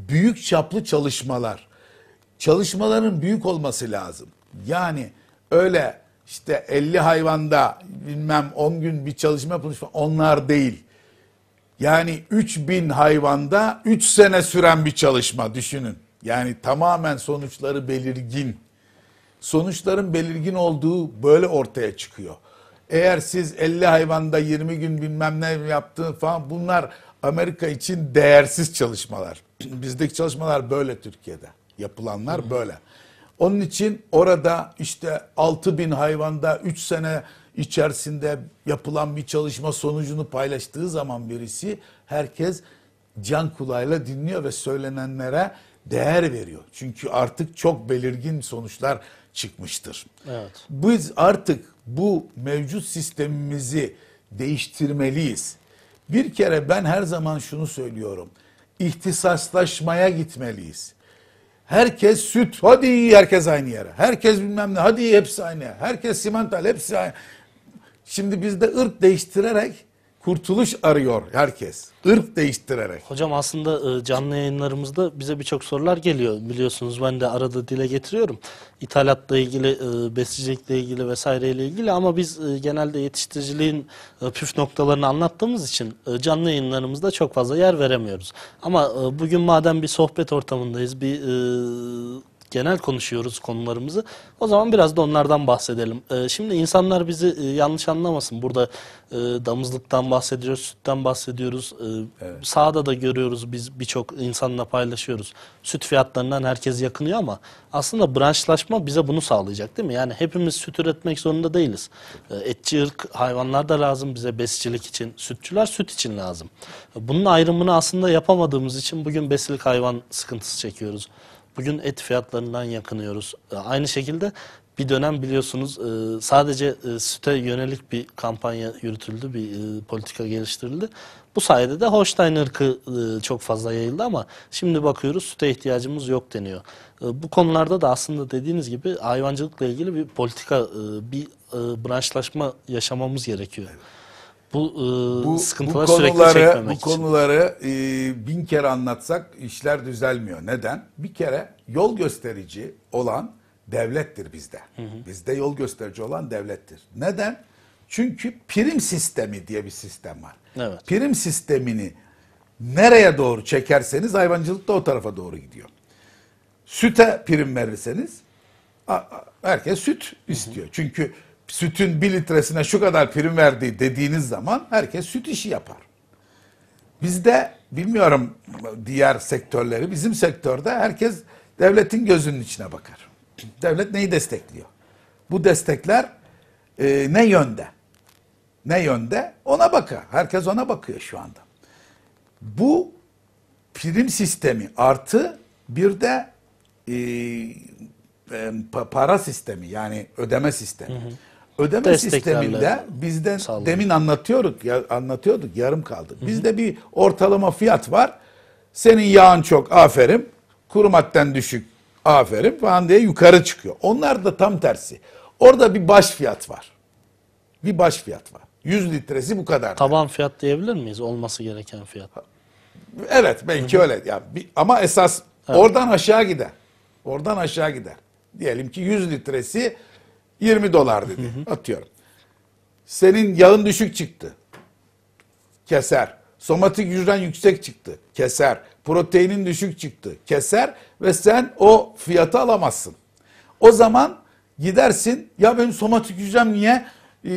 büyük çaplı çalışmalar. Çalışmaların büyük olması lazım. Yani öyle işte 50 hayvanda bilmem 10 gün bir çalışma yapılmış onlar değil. Yani 3000 hayvanda 3 sene süren bir çalışma düşünün. Yani tamamen sonuçları belirgin sonuçların belirgin olduğu böyle ortaya çıkıyor. Eğer siz 50 hayvanda 20 gün bilmem ne yaptığın falan bunlar Amerika için değersiz çalışmalar. Bizdeki çalışmalar böyle Türkiye'de. Yapılanlar böyle. Onun için orada işte 6 bin hayvanda 3 sene içerisinde yapılan bir çalışma sonucunu paylaştığı zaman birisi herkes can kulağıyla dinliyor ve söylenenlere değer veriyor. Çünkü artık çok belirgin sonuçlar çıkmıştır. Evet. Biz artık bu mevcut sistemimizi değiştirmeliyiz. Bir kere ben her zaman şunu söylüyorum. İhtisaslaşmaya gitmeliyiz. Herkes süt, hadi herkes aynı yere. Herkes bilmem ne, hadi hepsi aynı yere. Herkes simental, hepsi aynı. Şimdi biz de ırk değiştirerek kurtuluş arıyor herkes. Irk değiştirerek. Hocam aslında e, canlı yayınlarımızda bize birçok sorular geliyor. Biliyorsunuz ben de arada dile getiriyorum. İthalatla ilgili, e, besicilikle ilgili vesaireyle ilgili ama biz e, genelde yetiştiriciliğin püf noktalarını anlattığımız için canlı yayınlarımızda çok fazla yer veremiyoruz. Ama bugün madem bir sohbet ortamındayız, bir genel konuşuyoruz konularımızı. O zaman biraz da onlardan bahsedelim. Ee, şimdi insanlar bizi e, yanlış anlamasın. Burada e, damızlıktan bahsediyoruz, sütten bahsediyoruz. E, evet. Sağda da görüyoruz biz birçok insanla paylaşıyoruz. Süt fiyatlarından herkes yakınıyor ama aslında branşlaşma bize bunu sağlayacak değil mi? Yani hepimiz süt üretmek zorunda değiliz. E, etçi ırk hayvanlar da lazım bize besicilik için. Sütçüler süt için lazım. Bunun ayrımını aslında yapamadığımız için bugün besilik hayvan sıkıntısı çekiyoruz. Bugün et fiyatlarından yakınıyoruz. E, aynı şekilde bir dönem biliyorsunuz e, sadece e, süte yönelik bir kampanya yürütüldü, bir politika geliştirildi. Bu sayede de Holstein ırkı çok fazla yayıldı ama şimdi bakıyoruz süte ihtiyacımız yok deniyor. Bu konularda da aslında dediğiniz gibi hayvancılıkla ilgili bir politika, bir branşlaşma yaşamamız gerekiyor. Evet bu, e, bu sıkıntılar bu konuları, sürekli çekmemek bu için. Bu konuları e, bin kere anlatsak işler düzelmiyor. Neden? Bir kere yol gösterici olan devlettir bizde. Hı hı. Bizde yol gösterici olan devlettir. Neden? Çünkü prim sistemi diye bir sistem var. Evet. Prim sistemini nereye doğru çekerseniz hayvancılık da o tarafa doğru gidiyor. Süte prim verirseniz herkes süt istiyor. Hı hı. Çünkü sütün bir litresine şu kadar prim verdiği dediğiniz zaman herkes süt işi yapar. Bizde bilmiyorum diğer sektörleri bizim sektörde herkes devletin gözünün içine bakar. Devlet neyi destekliyor? Bu destekler e, ne yönde? Ne yönde? Ona bakar. Herkes ona bakıyor şu anda. Bu prim sistemi artı bir de e, e para sistemi yani ödeme sistemi. Hı hı ödeme sisteminde bizden sağlayın. demin anlatıyorduk ya anlatıyorduk yarım kaldı. Bizde bir ortalama fiyat var. Senin yağın çok aferin. Kuru madden düşük aferin falan diye yukarı çıkıyor. Onlar da tam tersi. Orada bir baş fiyat var. Bir baş fiyat var. 100 litresi bu kadar. Taban fiyat diyebilir miyiz? Olması gereken fiyat. Evet belki Hı-hı. öyle. Yani bir, ama esas evet. oradan aşağı gider. Oradan aşağı gider. Diyelim ki 100 litresi 20 dolar dedi. Hı hı. Atıyorum. Senin yağın düşük çıktı. Keser. Somatik hücren yüksek çıktı. Keser. Proteinin düşük çıktı. Keser ve sen o fiyatı alamazsın. O zaman gidersin ya benim somatik hücrem niye ee,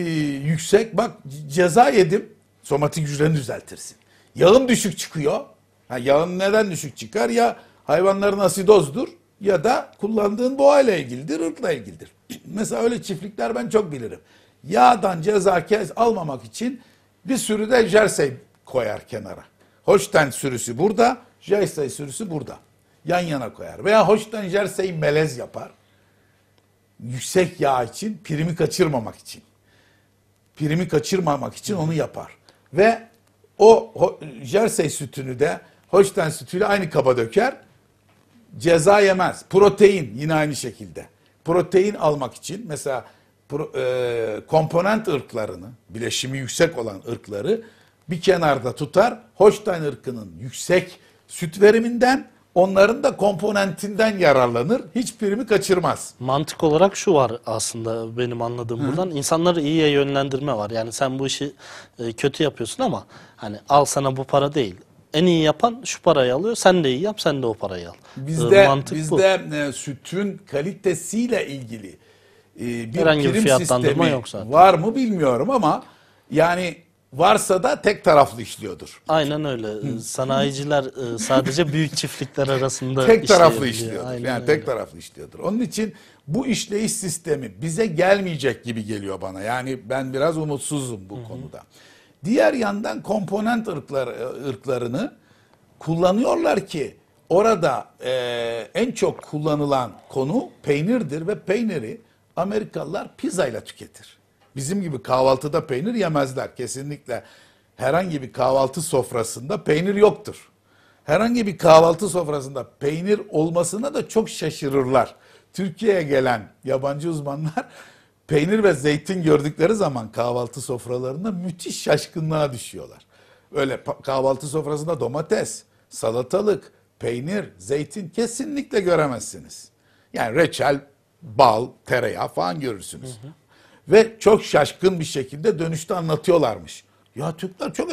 yüksek? Bak ceza yedim. Somatik hücreni düzeltirsin. Yağın düşük çıkıyor. Ha, yağın neden düşük çıkar? Ya hayvanların asidozdur ya da kullandığın boğayla ilgilidir, ırkla ilgilidir mesela öyle çiftlikler ben çok bilirim. Yağdan ceza kez almamak için bir sürü de jersey koyar kenara. Hoşten sürüsü burada, jersey sürüsü burada. Yan yana koyar. Veya hoşten jersey melez yapar. Yüksek yağ için, primi kaçırmamak için. Primi kaçırmamak için onu yapar. Ve o jersey sütünü de hoşten sütüyle aynı kaba döker. Ceza yemez. Protein yine aynı şekilde protein almak için mesela pro, e, komponent ırklarını, bileşimi yüksek olan ırkları bir kenarda tutar. Holstein ırkının yüksek süt veriminden onların da komponentinden yararlanır. Hiçbirini kaçırmaz. Mantık olarak şu var aslında benim anladığım Hı. buradan. İnsanları iyiye yönlendirme var. Yani sen bu işi e, kötü yapıyorsun ama hani al sana bu para değil en iyi yapan şu parayı alıyor. Sen de iyi yap, sen de o parayı al. Bizde ee, Mantık bizde bu. E, sütün kalitesiyle ilgili e, bir Herhangi prim bir sistemi yok zaten. var mı bilmiyorum ama yani varsa da tek taraflı işliyordur. Aynen öyle. Ee, sanayiciler e, sadece büyük çiftlikler arasında tek taraflı işliyordur. Aynen yani öyle. tek taraflı işliyordur. Onun için bu işleyiş sistemi bize gelmeyecek gibi geliyor bana. Yani ben biraz umutsuzum bu Hı-hı. konuda. Diğer yandan komponent ırklar, ırklarını kullanıyorlar ki orada e, en çok kullanılan konu peynirdir ve peyniri Amerikalılar pizzayla tüketir. Bizim gibi kahvaltıda peynir yemezler kesinlikle. Herhangi bir kahvaltı sofrasında peynir yoktur. Herhangi bir kahvaltı sofrasında peynir olmasına da çok şaşırırlar. Türkiye'ye gelen yabancı uzmanlar peynir ve zeytin gördükleri zaman kahvaltı sofralarında müthiş şaşkınlığa düşüyorlar. Öyle kahvaltı sofrasında domates, salatalık, peynir, zeytin kesinlikle göremezsiniz. Yani reçel, bal, tereyağı falan görürsünüz. Hı hı. Ve çok şaşkın bir şekilde dönüşte anlatıyorlarmış. Ya Türkler çok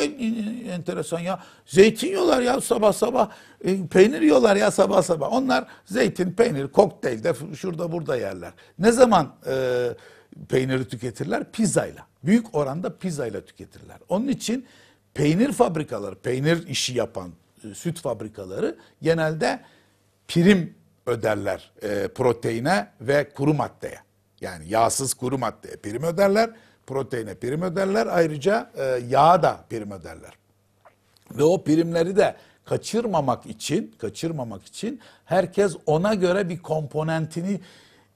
enteresan ya. Zeytin yiyorlar ya sabah sabah. E, peynir yiyorlar ya sabah sabah. Onlar zeytin, peynir, kokteylde şurada burada yerler. Ne zaman e, peyniri tüketirler pizzayla. Büyük oranda pizzayla tüketirler. Onun için peynir fabrikaları, peynir işi yapan e, süt fabrikaları genelde prim öderler e, proteine ve kuru maddeye. Yani yağsız kuru maddeye prim öderler, proteine prim öderler, ayrıca e, yağa da prim öderler. Ve o primleri de kaçırmamak için, kaçırmamak için herkes ona göre bir komponentini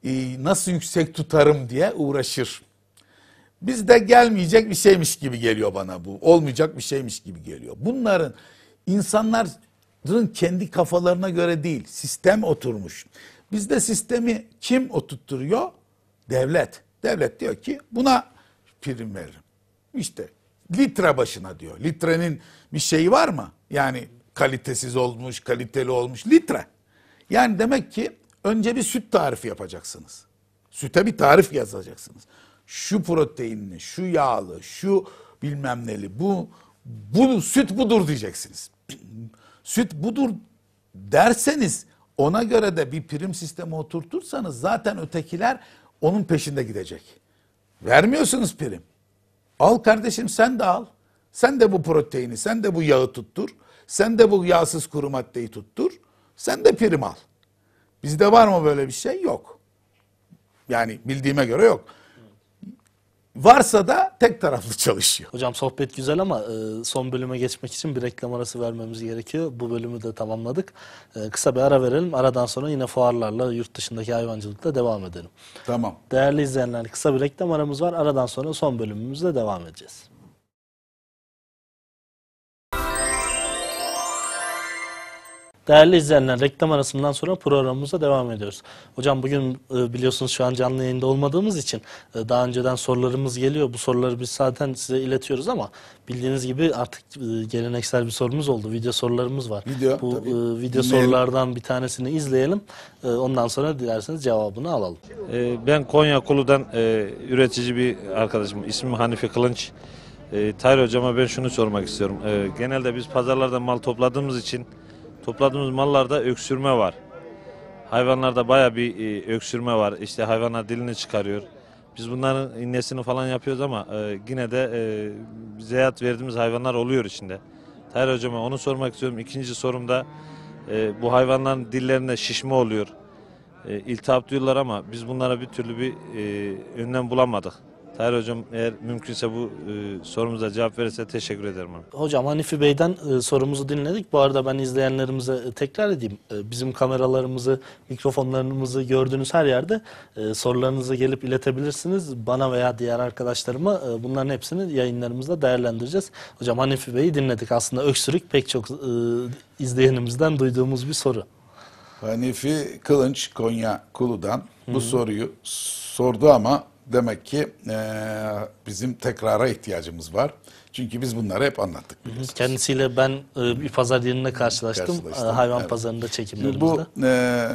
e, nasıl yüksek tutarım diye uğraşır. Bizde gelmeyecek bir şeymiş gibi geliyor bana bu. Olmayacak bir şeymiş gibi geliyor. Bunların insanların kendi kafalarına göre değil. Sistem oturmuş. Bizde sistemi kim oturtturuyor? Devlet. Devlet diyor ki buna prim veririm. İşte litre başına diyor. Litrenin bir şeyi var mı? Yani kalitesiz olmuş, kaliteli olmuş litre. Yani demek ki Önce bir süt tarifi yapacaksınız. Süte bir tarif yazacaksınız. Şu proteinli, şu yağlı, şu bilmem neli, bu, bu süt budur diyeceksiniz. süt budur derseniz ona göre de bir prim sistemi oturtursanız zaten ötekiler onun peşinde gidecek. Vermiyorsunuz prim. Al kardeşim sen de al. Sen de bu proteini, sen de bu yağı tuttur. Sen de bu yağsız kuru maddeyi tuttur. Sen de prim al. Bizde var mı böyle bir şey? Yok. Yani bildiğime göre yok. Varsa da tek taraflı çalışıyor. Hocam sohbet güzel ama e, son bölüme geçmek için bir reklam arası vermemiz gerekiyor. Bu bölümü de tamamladık. E, kısa bir ara verelim. Aradan sonra yine fuarlarla, yurt dışındaki hayvancılıkla devam edelim. Tamam. Değerli izleyenler kısa bir reklam aramız var. Aradan sonra son bölümümüzle devam edeceğiz. Değerli izleyenler reklam arasından sonra programımıza devam ediyoruz. Hocam bugün e, biliyorsunuz şu an canlı yayında olmadığımız için e, daha önceden sorularımız geliyor. Bu soruları biz zaten size iletiyoruz ama bildiğiniz gibi artık e, geleneksel bir sorumuz oldu. Video sorularımız var. Video, Bu tabii. video Dinleyelim. sorulardan bir tanesini izleyelim. Ondan sonra dilerseniz cevabını alalım. Ben Konya Kulu'dan üretici bir arkadaşım. İsmim Hanife Kılınç. Tahir hocama ben şunu sormak istiyorum. Genelde biz pazarlarda mal topladığımız için Topladığımız mallarda öksürme var. Hayvanlarda baya bir e, öksürme var. İşte hayvanlar dilini çıkarıyor. Biz bunların innesini falan yapıyoruz ama e, yine de e, zeyaat verdiğimiz hayvanlar oluyor içinde. Tahir hocama onu sormak istiyorum. İkinci sorumda e, bu hayvanların dillerinde şişme oluyor. E, iltihap diyorlar ama biz bunlara bir türlü bir e, önlem bulamadık. Tahir Hocam eğer mümkünse bu e, sorumuza cevap verirse teşekkür ederim. Ona. Hocam Hanifi Bey'den e, sorumuzu dinledik. Bu arada ben izleyenlerimize e, tekrar edeyim. E, bizim kameralarımızı, mikrofonlarımızı gördüğünüz her yerde e, sorularınızı gelip iletebilirsiniz. Bana veya diğer arkadaşlarıma e, bunların hepsini yayınlarımızda değerlendireceğiz. Hocam Hanifi Bey'i dinledik. Aslında öksürük pek çok e, izleyenimizden duyduğumuz bir soru. Hanifi Kılınç Konya Kulu'dan bu Hı soruyu sordu ama demek ki e, bizim tekrara ihtiyacımız var. Çünkü biz bunları hep anlattık biliyorsunuz. Kendisiyle ben e, bir pazar yerinde karşılaştım. karşılaştım. E, hayvan evet. pazarında çekimlerimizde. Bu e,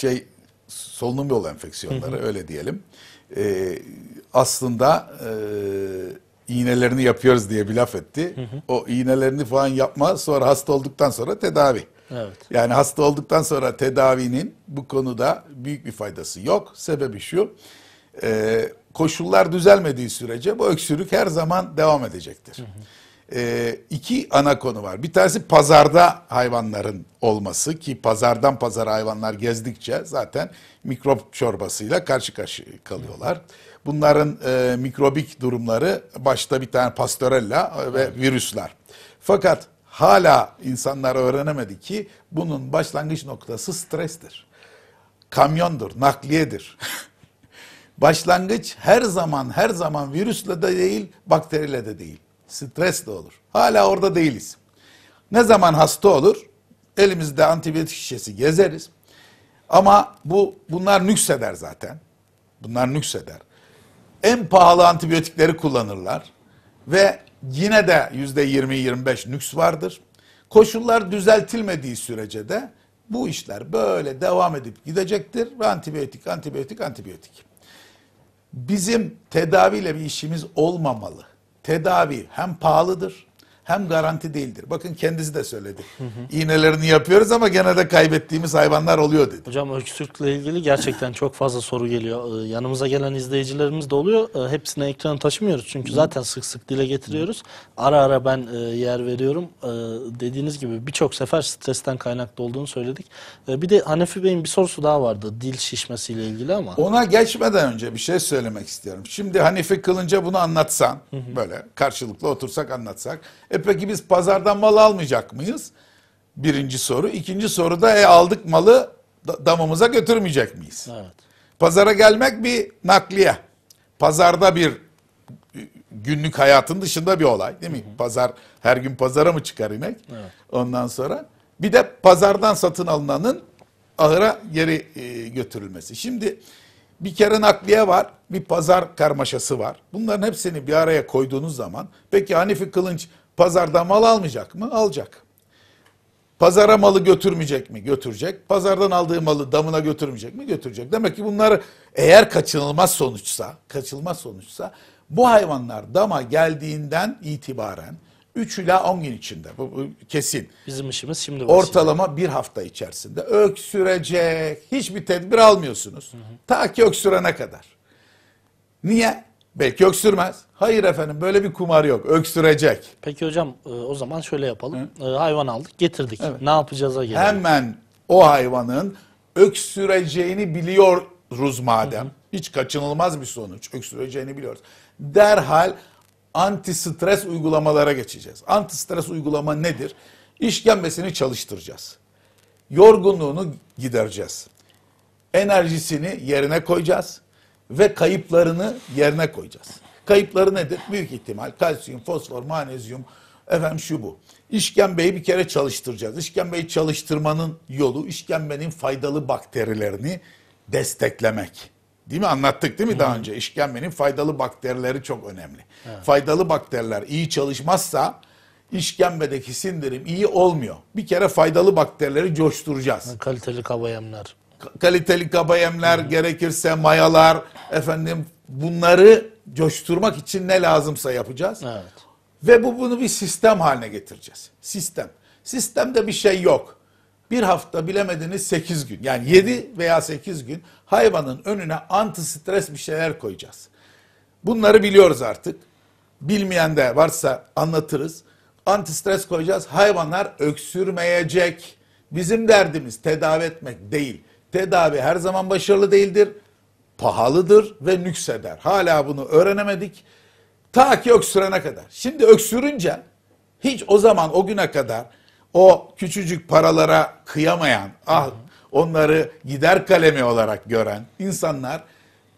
şey solunum yolu enfeksiyonları hı hı. öyle diyelim. E, aslında e, iğnelerini yapıyoruz diye bir laf etti. Hı hı. O iğnelerini falan yapma sonra hasta olduktan sonra tedavi. Evet. Yani hasta olduktan sonra tedavinin bu konuda büyük bir faydası yok. Sebebi şu, e, koşullar düzelmediği sürece bu öksürük her zaman devam edecektir. Hı hı. E, iki ana konu var. Bir tanesi pazarda hayvanların olması ki pazardan pazara hayvanlar gezdikçe zaten mikrop çorbasıyla karşı karşıya kalıyorlar. Bunların e, mikrobik durumları başta bir tane pastorella ve virüsler. Fakat hala insanlar öğrenemedi ki bunun başlangıç noktası strestir. Kamyondur, nakliyedir. başlangıç her zaman her zaman virüsle de değil, bakteriyle de değil. Stres de olur. Hala orada değiliz. Ne zaman hasta olur? Elimizde antibiyotik şişesi gezeriz. Ama bu bunlar nükseder zaten. Bunlar nükseder. En pahalı antibiyotikleri kullanırlar ve yine de yüzde 20-25 nüks vardır. Koşullar düzeltilmediği sürece de bu işler böyle devam edip gidecektir ve antibiyotik, antibiyotik, antibiyotik. Bizim tedaviyle bir işimiz olmamalı. Tedavi hem pahalıdır hem garanti değildir. Bakın kendisi de söyledi. Hı hı. İğnelerini yapıyoruz ama gene de kaybettiğimiz hayvanlar oluyor dedi. Hocam öksürükle ilgili gerçekten çok fazla soru geliyor. Ee, yanımıza gelen izleyicilerimiz de oluyor. Ee, Hepsine ekranı taşımıyoruz çünkü zaten sık sık dile getiriyoruz. Ara ara ben e, yer veriyorum. Ee, dediğiniz gibi birçok sefer stresten kaynaklı olduğunu söyledik. Bir de Hanefi Bey'in bir sorusu daha vardı dil şişmesiyle ilgili ama. Ona geçmeden önce bir şey söylemek istiyorum. Şimdi Hanefi Kılınca bunu anlatsan hı hı. böyle karşılıklı otursak anlatsak e peki biz pazardan mal almayacak mıyız? Birinci soru. İkinci soru da e aldık malı damımıza götürmeyecek miyiz? Evet. Pazara gelmek bir nakliye. Pazarda bir günlük hayatın dışında bir olay değil mi? Hı hı. Pazar her gün pazara mı çıkar inek? Evet. Ondan sonra bir de pazardan satın alınanın ahıra geri e, götürülmesi. Şimdi bir kere nakliye var, bir pazar karmaşası var. Bunların hepsini bir araya koyduğunuz zaman peki Hanifi Kılınç Pazardan mal almayacak mı? Alacak. Pazara malı götürmeyecek mi? Götürecek. Pazardan aldığı malı damına götürmeyecek mi? Götürecek. Demek ki bunlar eğer kaçınılmaz sonuçsa, kaçınılmaz sonuçsa bu hayvanlar dama geldiğinden itibaren 3 ila 10 gün içinde. Bu, bu kesin. Bizim işimiz şimdi başlıyor. Ortalama bir hafta içerisinde öksürecek. Hiçbir tedbir almıyorsunuz. Hı hı. Ta ki öksürene kadar. Niye? Belki öksürmez. Hayır efendim böyle bir kumar yok. Öksürecek. Peki hocam e, o zaman şöyle yapalım. Hı? E, hayvan aldık getirdik. Evet. Ne yapacağıza gelelim. Hemen o hayvanın öksüreceğini biliyoruz madem. Hı hı. Hiç kaçınılmaz bir sonuç. Öksüreceğini biliyoruz. Derhal anti stres uygulamalara geçeceğiz. Anti stres uygulama nedir? İşkembesini çalıştıracağız. Yorgunluğunu gidereceğiz. Enerjisini yerine koyacağız ve kayıplarını yerine koyacağız. Kayıpları nedir? Büyük ihtimal kalsiyum, fosfor, manezyum, efendim şu bu. İşkembeyi bir kere çalıştıracağız. İşkembeyi çalıştırmanın yolu işkembenin faydalı bakterilerini desteklemek. Değil mi? Anlattık değil mi daha önce? İşkembenin faydalı bakterileri çok önemli. Evet. Faydalı bakteriler iyi çalışmazsa işkembedeki sindirim iyi olmuyor. Bir kere faydalı bakterileri coşturacağız. Kaliteli kavayemler kaliteli kabayemler, gerekirse mayalar, efendim bunları coşturmak için ne lazımsa yapacağız. Evet. Ve bu bunu bir sistem haline getireceğiz. Sistem. Sistemde bir şey yok. Bir hafta bilemediniz 8 gün. Yani 7 veya 8 gün hayvanın önüne anti stres bir şeyler koyacağız. Bunları biliyoruz artık. Bilmeyen de varsa anlatırız. Anti stres koyacağız. Hayvanlar öksürmeyecek. Bizim derdimiz tedavi etmek değil. Tedavi her zaman başarılı değildir. Pahalıdır ve nükseder. Hala bunu öğrenemedik. Ta ki öksürene kadar. Şimdi öksürünce hiç o zaman o güne kadar o küçücük paralara kıyamayan, ah onları gider kalemi olarak gören insanlar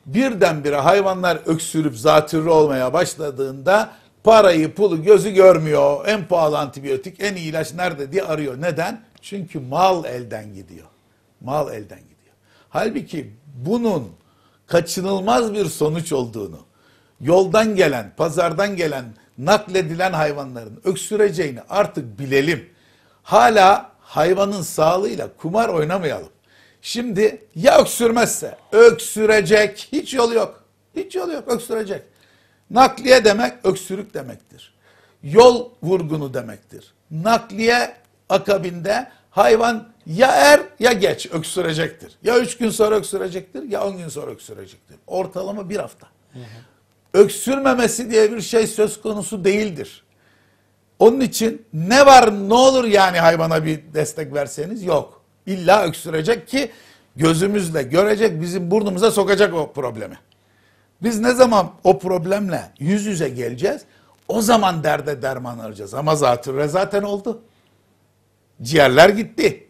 birdenbire hayvanlar öksürüp zatürre olmaya başladığında parayı pulu gözü görmüyor. En pahalı antibiyotik, en iyi ilaç nerede diye arıyor. Neden? Çünkü mal elden gidiyor mal elden gidiyor. Halbuki bunun kaçınılmaz bir sonuç olduğunu, yoldan gelen, pazardan gelen, nakledilen hayvanların öksüreceğini artık bilelim. Hala hayvanın sağlığıyla kumar oynamayalım. Şimdi ya öksürmezse öksürecek hiç yol yok. Hiç yol yok öksürecek. Nakliye demek öksürük demektir. Yol vurgunu demektir. Nakliye akabinde hayvan ya er ya geç öksürecektir. Ya üç gün sonra öksürecektir ya on gün sonra öksürecektir. Ortalama bir hafta. Öksürmemesi diye bir şey söz konusu değildir. Onun için ne var ne olur yani hayvana bir destek verseniz yok. İlla öksürecek ki gözümüzle görecek bizim burnumuza sokacak o problemi. Biz ne zaman o problemle yüz yüze geleceğiz o zaman derde derman arayacağız ama zatürre zaten oldu. Ciğerler gitti.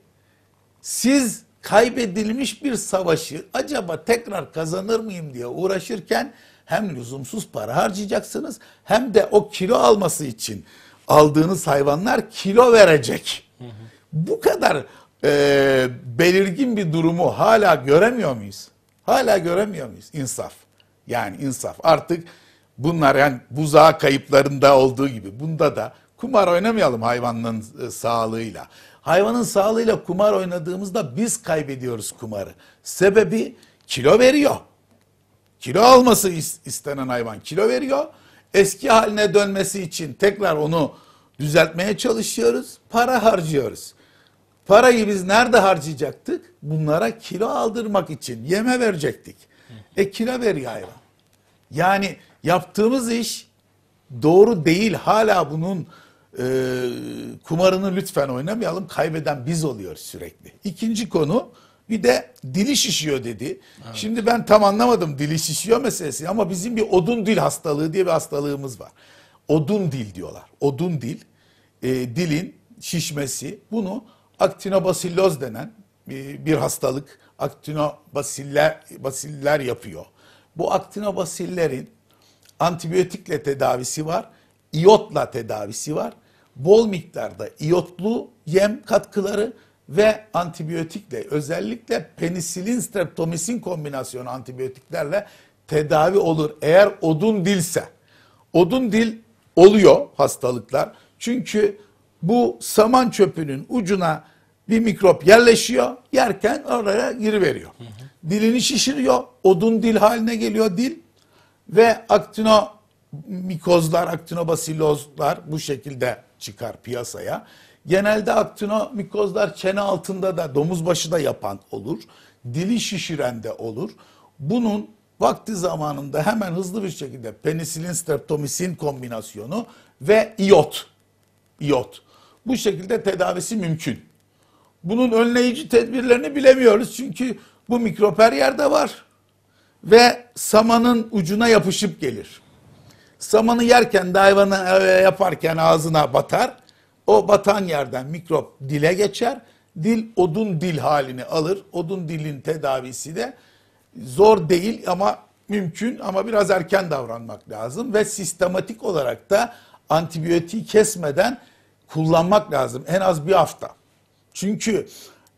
Siz kaybedilmiş bir savaşı acaba tekrar kazanır mıyım diye uğraşırken hem lüzumsuz para harcayacaksınız hem de o kilo alması için aldığınız hayvanlar kilo verecek. Hı hı. Bu kadar e, belirgin bir durumu hala göremiyor muyuz? Hala göremiyor muyuz? İnsaf. Yani insaf. Artık bunlar yani buzağı kayıplarında olduğu gibi bunda da kumar oynamayalım hayvanın e, sağlığıyla. Hayvanın sağlığıyla kumar oynadığımızda biz kaybediyoruz kumarı. Sebebi kilo veriyor. Kilo alması istenen hayvan kilo veriyor. Eski haline dönmesi için tekrar onu düzeltmeye çalışıyoruz. Para harcıyoruz. Parayı biz nerede harcayacaktık? Bunlara kilo aldırmak için yeme verecektik. E kilo veriyor hayvan. Yani yaptığımız iş doğru değil. Hala bunun e, kumarını lütfen oynamayalım. Kaybeden biz oluyor sürekli. İkinci konu bir de dili şişiyor dedi. Evet. Şimdi ben tam anlamadım dili şişiyor meselesi ama bizim bir odun dil hastalığı diye bir hastalığımız var. Odun dil diyorlar. Odun dil, e, dilin şişmesi. Bunu aktinobasilloz denen e, bir hastalık aktinobasiller basiller yapıyor. Bu aktinobasillerin antibiyotikle tedavisi var, iyotla tedavisi var bol miktarda iyotlu yem katkıları ve antibiyotikle özellikle penisilin streptomisin kombinasyonu antibiyotiklerle tedavi olur. Eğer odun dilse. Odun dil oluyor hastalıklar. Çünkü bu saman çöpünün ucuna bir mikrop yerleşiyor. Yerken oraya giriveriyor. Hı hı. Dilini şişiriyor. Odun dil haline geliyor dil. Ve aktino mikozlar, aktinobasilozlar bu şekilde çıkar piyasaya. Geelde aktinomikozlar çene altında da domuz başı da yapan olur. Dili şişiren de olur. Bunun vakti zamanında hemen hızlı bir şekilde penisilin streptomisin kombinasyonu ve iot. iot. Bu şekilde tedavisi mümkün. Bunun önleyici tedbirlerini bilemiyoruz çünkü bu mikroper yerde var ve samanın ucuna yapışıp gelir. Samanı yerken de hayvanı e, yaparken ağzına batar. O batan yerden mikrop dile geçer. Dil odun dil halini alır. Odun dilin tedavisi de zor değil ama mümkün ama biraz erken davranmak lazım ve sistematik olarak da antibiyotiği kesmeden kullanmak lazım en az bir hafta. Çünkü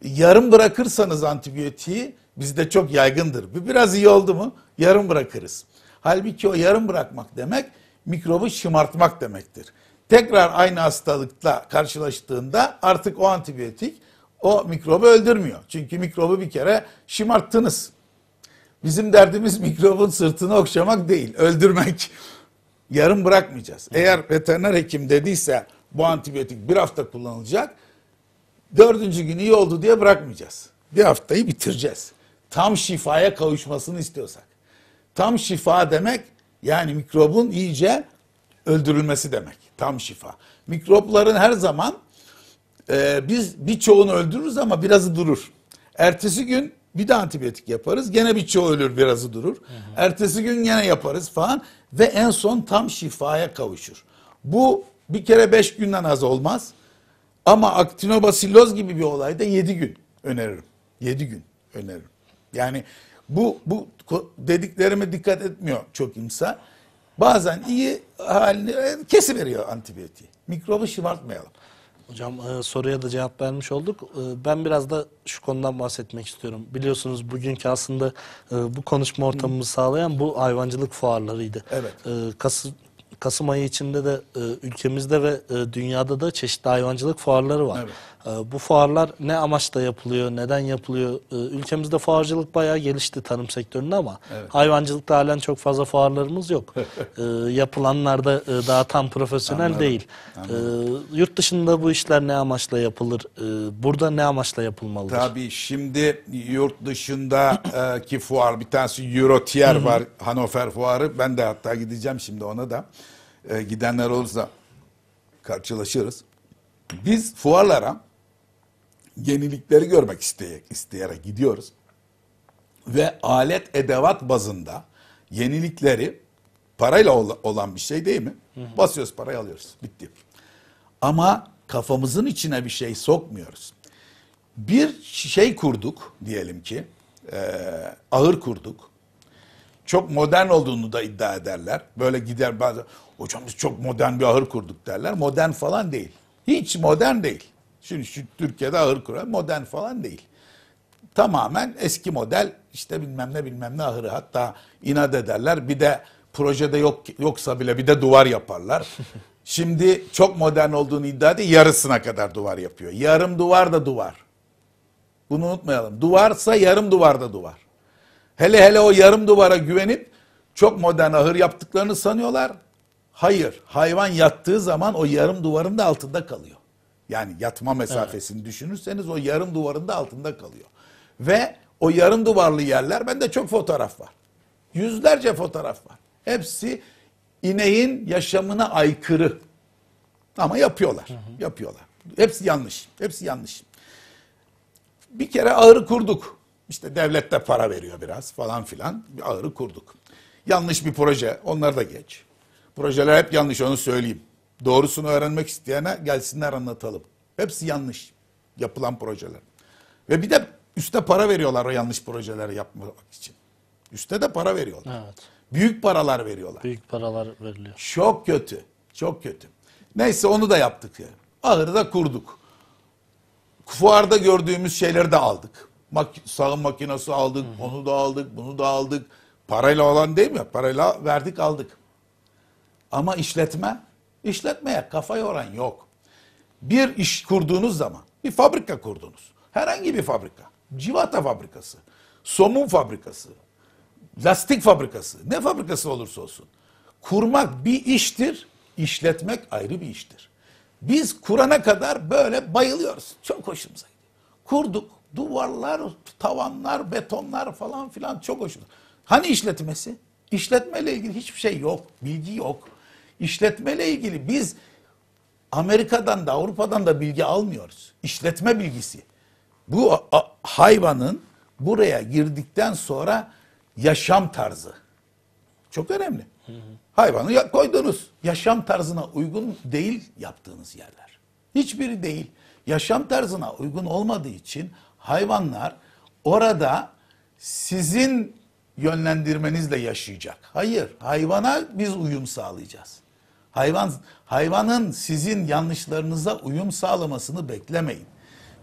yarım bırakırsanız antibiyotiği bizde çok yaygındır. Biraz iyi oldu mu yarım bırakırız. Halbuki o yarım bırakmak demek mikrobu şımartmak demektir. Tekrar aynı hastalıkla karşılaştığında artık o antibiyotik o mikrobu öldürmüyor. Çünkü mikrobu bir kere şımarttınız. Bizim derdimiz mikrobun sırtını okşamak değil, öldürmek. Yarım bırakmayacağız. Eğer veteriner hekim dediyse bu antibiyotik bir hafta kullanılacak, dördüncü gün iyi oldu diye bırakmayacağız. Bir haftayı bitireceğiz. Tam şifaya kavuşmasını istiyorsak. Tam şifa demek yani mikrobun iyice öldürülmesi demek. Tam şifa. Mikropların her zaman e, biz birçoğunu öldürürüz ama birazı durur. Ertesi gün bir de antibiyotik yaparız. Gene birçoğu ölür birazı durur. Hı hı. Ertesi gün gene yaparız falan ve en son tam şifaya kavuşur. Bu bir kere beş günden az olmaz. Ama aktinobasilloz gibi bir olayda yedi gün öneririm. Yedi gün öneririm. Yani bu, bu dediklerime dikkat etmiyor çok insan. Bazen iyi halini e, kesiveriyor antibiyotiği. Mikrobu şımartmayalım. Hocam e, soruya da cevap vermiş olduk. E, ben biraz da şu konudan bahsetmek istiyorum. Biliyorsunuz bugünkü aslında bu konuşma ortamımızı sağlayan bu hayvancılık fuarlarıydı. Evet. Kasım, Kasım ayı içinde de ülkemizde ve dünyada da çeşitli hayvancılık fuarları var. Evet. Ee, bu fuarlar ne amaçla yapılıyor, neden yapılıyor? Ee, ülkemizde fuarcılık bayağı gelişti tarım sektöründe ama evet. hayvancılıkta halen çok fazla fuarlarımız yok. Ee, yapılanlar da e, daha tam profesyonel Anladım. değil. Anladım. Yurt dışında bu işler ne amaçla yapılır? Burada ne amaçla yapılmalıdır? Tabii şimdi yurt dışındaki e, fuar bir tanesi Eurotier var. Hanover fuarı. Ben de hatta gideceğim şimdi ona da. E, gidenler olursa karşılaşırız. Biz fuarlara yenilikleri görmek isteyerek, isteyerek gidiyoruz. Ve alet edevat bazında yenilikleri parayla olan bir şey değil mi? Basıyoruz parayı alıyoruz. Bitti. Ama kafamızın içine bir şey sokmuyoruz. Bir şey kurduk diyelim ki e, ahır kurduk. Çok modern olduğunu da iddia ederler. Böyle gider bazen hocam biz çok modern bir ahır kurduk derler. Modern falan değil. Hiç modern değil. Şimdi şu Türkiye'de ahır kuran modern falan değil. Tamamen eski model işte bilmem ne bilmem ne ahırı hatta inat ederler. Bir de projede yok yoksa bile bir de duvar yaparlar. Şimdi çok modern olduğunu iddia ediyor yarısına kadar duvar yapıyor. Yarım duvar da duvar. Bunu unutmayalım. Duvarsa yarım duvar da duvar. Hele hele o yarım duvara güvenip çok modern ahır yaptıklarını sanıyorlar. Hayır, hayvan yattığı zaman o yarım duvarın da altında kalıyor. Yani yatma mesafesini evet. düşünürseniz o yarım duvarın da altında kalıyor. Ve o yarım duvarlı yerler bende çok fotoğraf var. Yüzlerce fotoğraf var. Hepsi ineğin yaşamına aykırı. Ama yapıyorlar. Hı hı. Yapıyorlar. Hepsi yanlış. Hepsi yanlış. Bir kere ağırı kurduk. İşte devlet de para veriyor biraz falan filan. Bir ağırı kurduk. Yanlış bir proje. onlar da geç. Projeler hep yanlış onu söyleyeyim. Doğrusunu öğrenmek isteyene gelsinler anlatalım. Hepsi yanlış yapılan projeler. Ve bir de üste para veriyorlar o yanlış projeleri yapmak için. Üste de para veriyorlar. Evet. Büyük paralar veriyorlar. Büyük paralar veriliyor. Çok kötü. Çok kötü. Neyse onu da yaptık. Yani. da kurduk. Fuarda gördüğümüz şeyleri de aldık. Mak sağım makinesi aldık, Hı. onu da aldık, bunu da aldık. Parayla olan değil mi? Parayla verdik aldık. Ama işletme İşletmeye kafa yoran yok. Bir iş kurduğunuz zaman, bir fabrika kurdunuz. Herhangi bir fabrika. Civata fabrikası, somun fabrikası, lastik fabrikası, ne fabrikası olursa olsun. Kurmak bir iştir, işletmek ayrı bir iştir. Biz kurana kadar böyle bayılıyoruz. Çok hoşumuza gidiyor. Kurduk, duvarlar, tavanlar, betonlar falan filan çok hoşumuza. Hani işletmesi? İşletmeyle ilgili hiçbir şey yok, bilgi yok işletmeyle ilgili biz Amerika'dan da Avrupa'dan da bilgi almıyoruz. İşletme bilgisi. Bu hayvanın buraya girdikten sonra yaşam tarzı. Çok önemli. Hayvanı koydunuz. Yaşam tarzına uygun değil yaptığınız yerler. Hiçbiri değil. Yaşam tarzına uygun olmadığı için hayvanlar orada sizin yönlendirmenizle yaşayacak. Hayır, hayvana biz uyum sağlayacağız. Hayvan hayvanın sizin yanlışlarınıza uyum sağlamasını beklemeyin.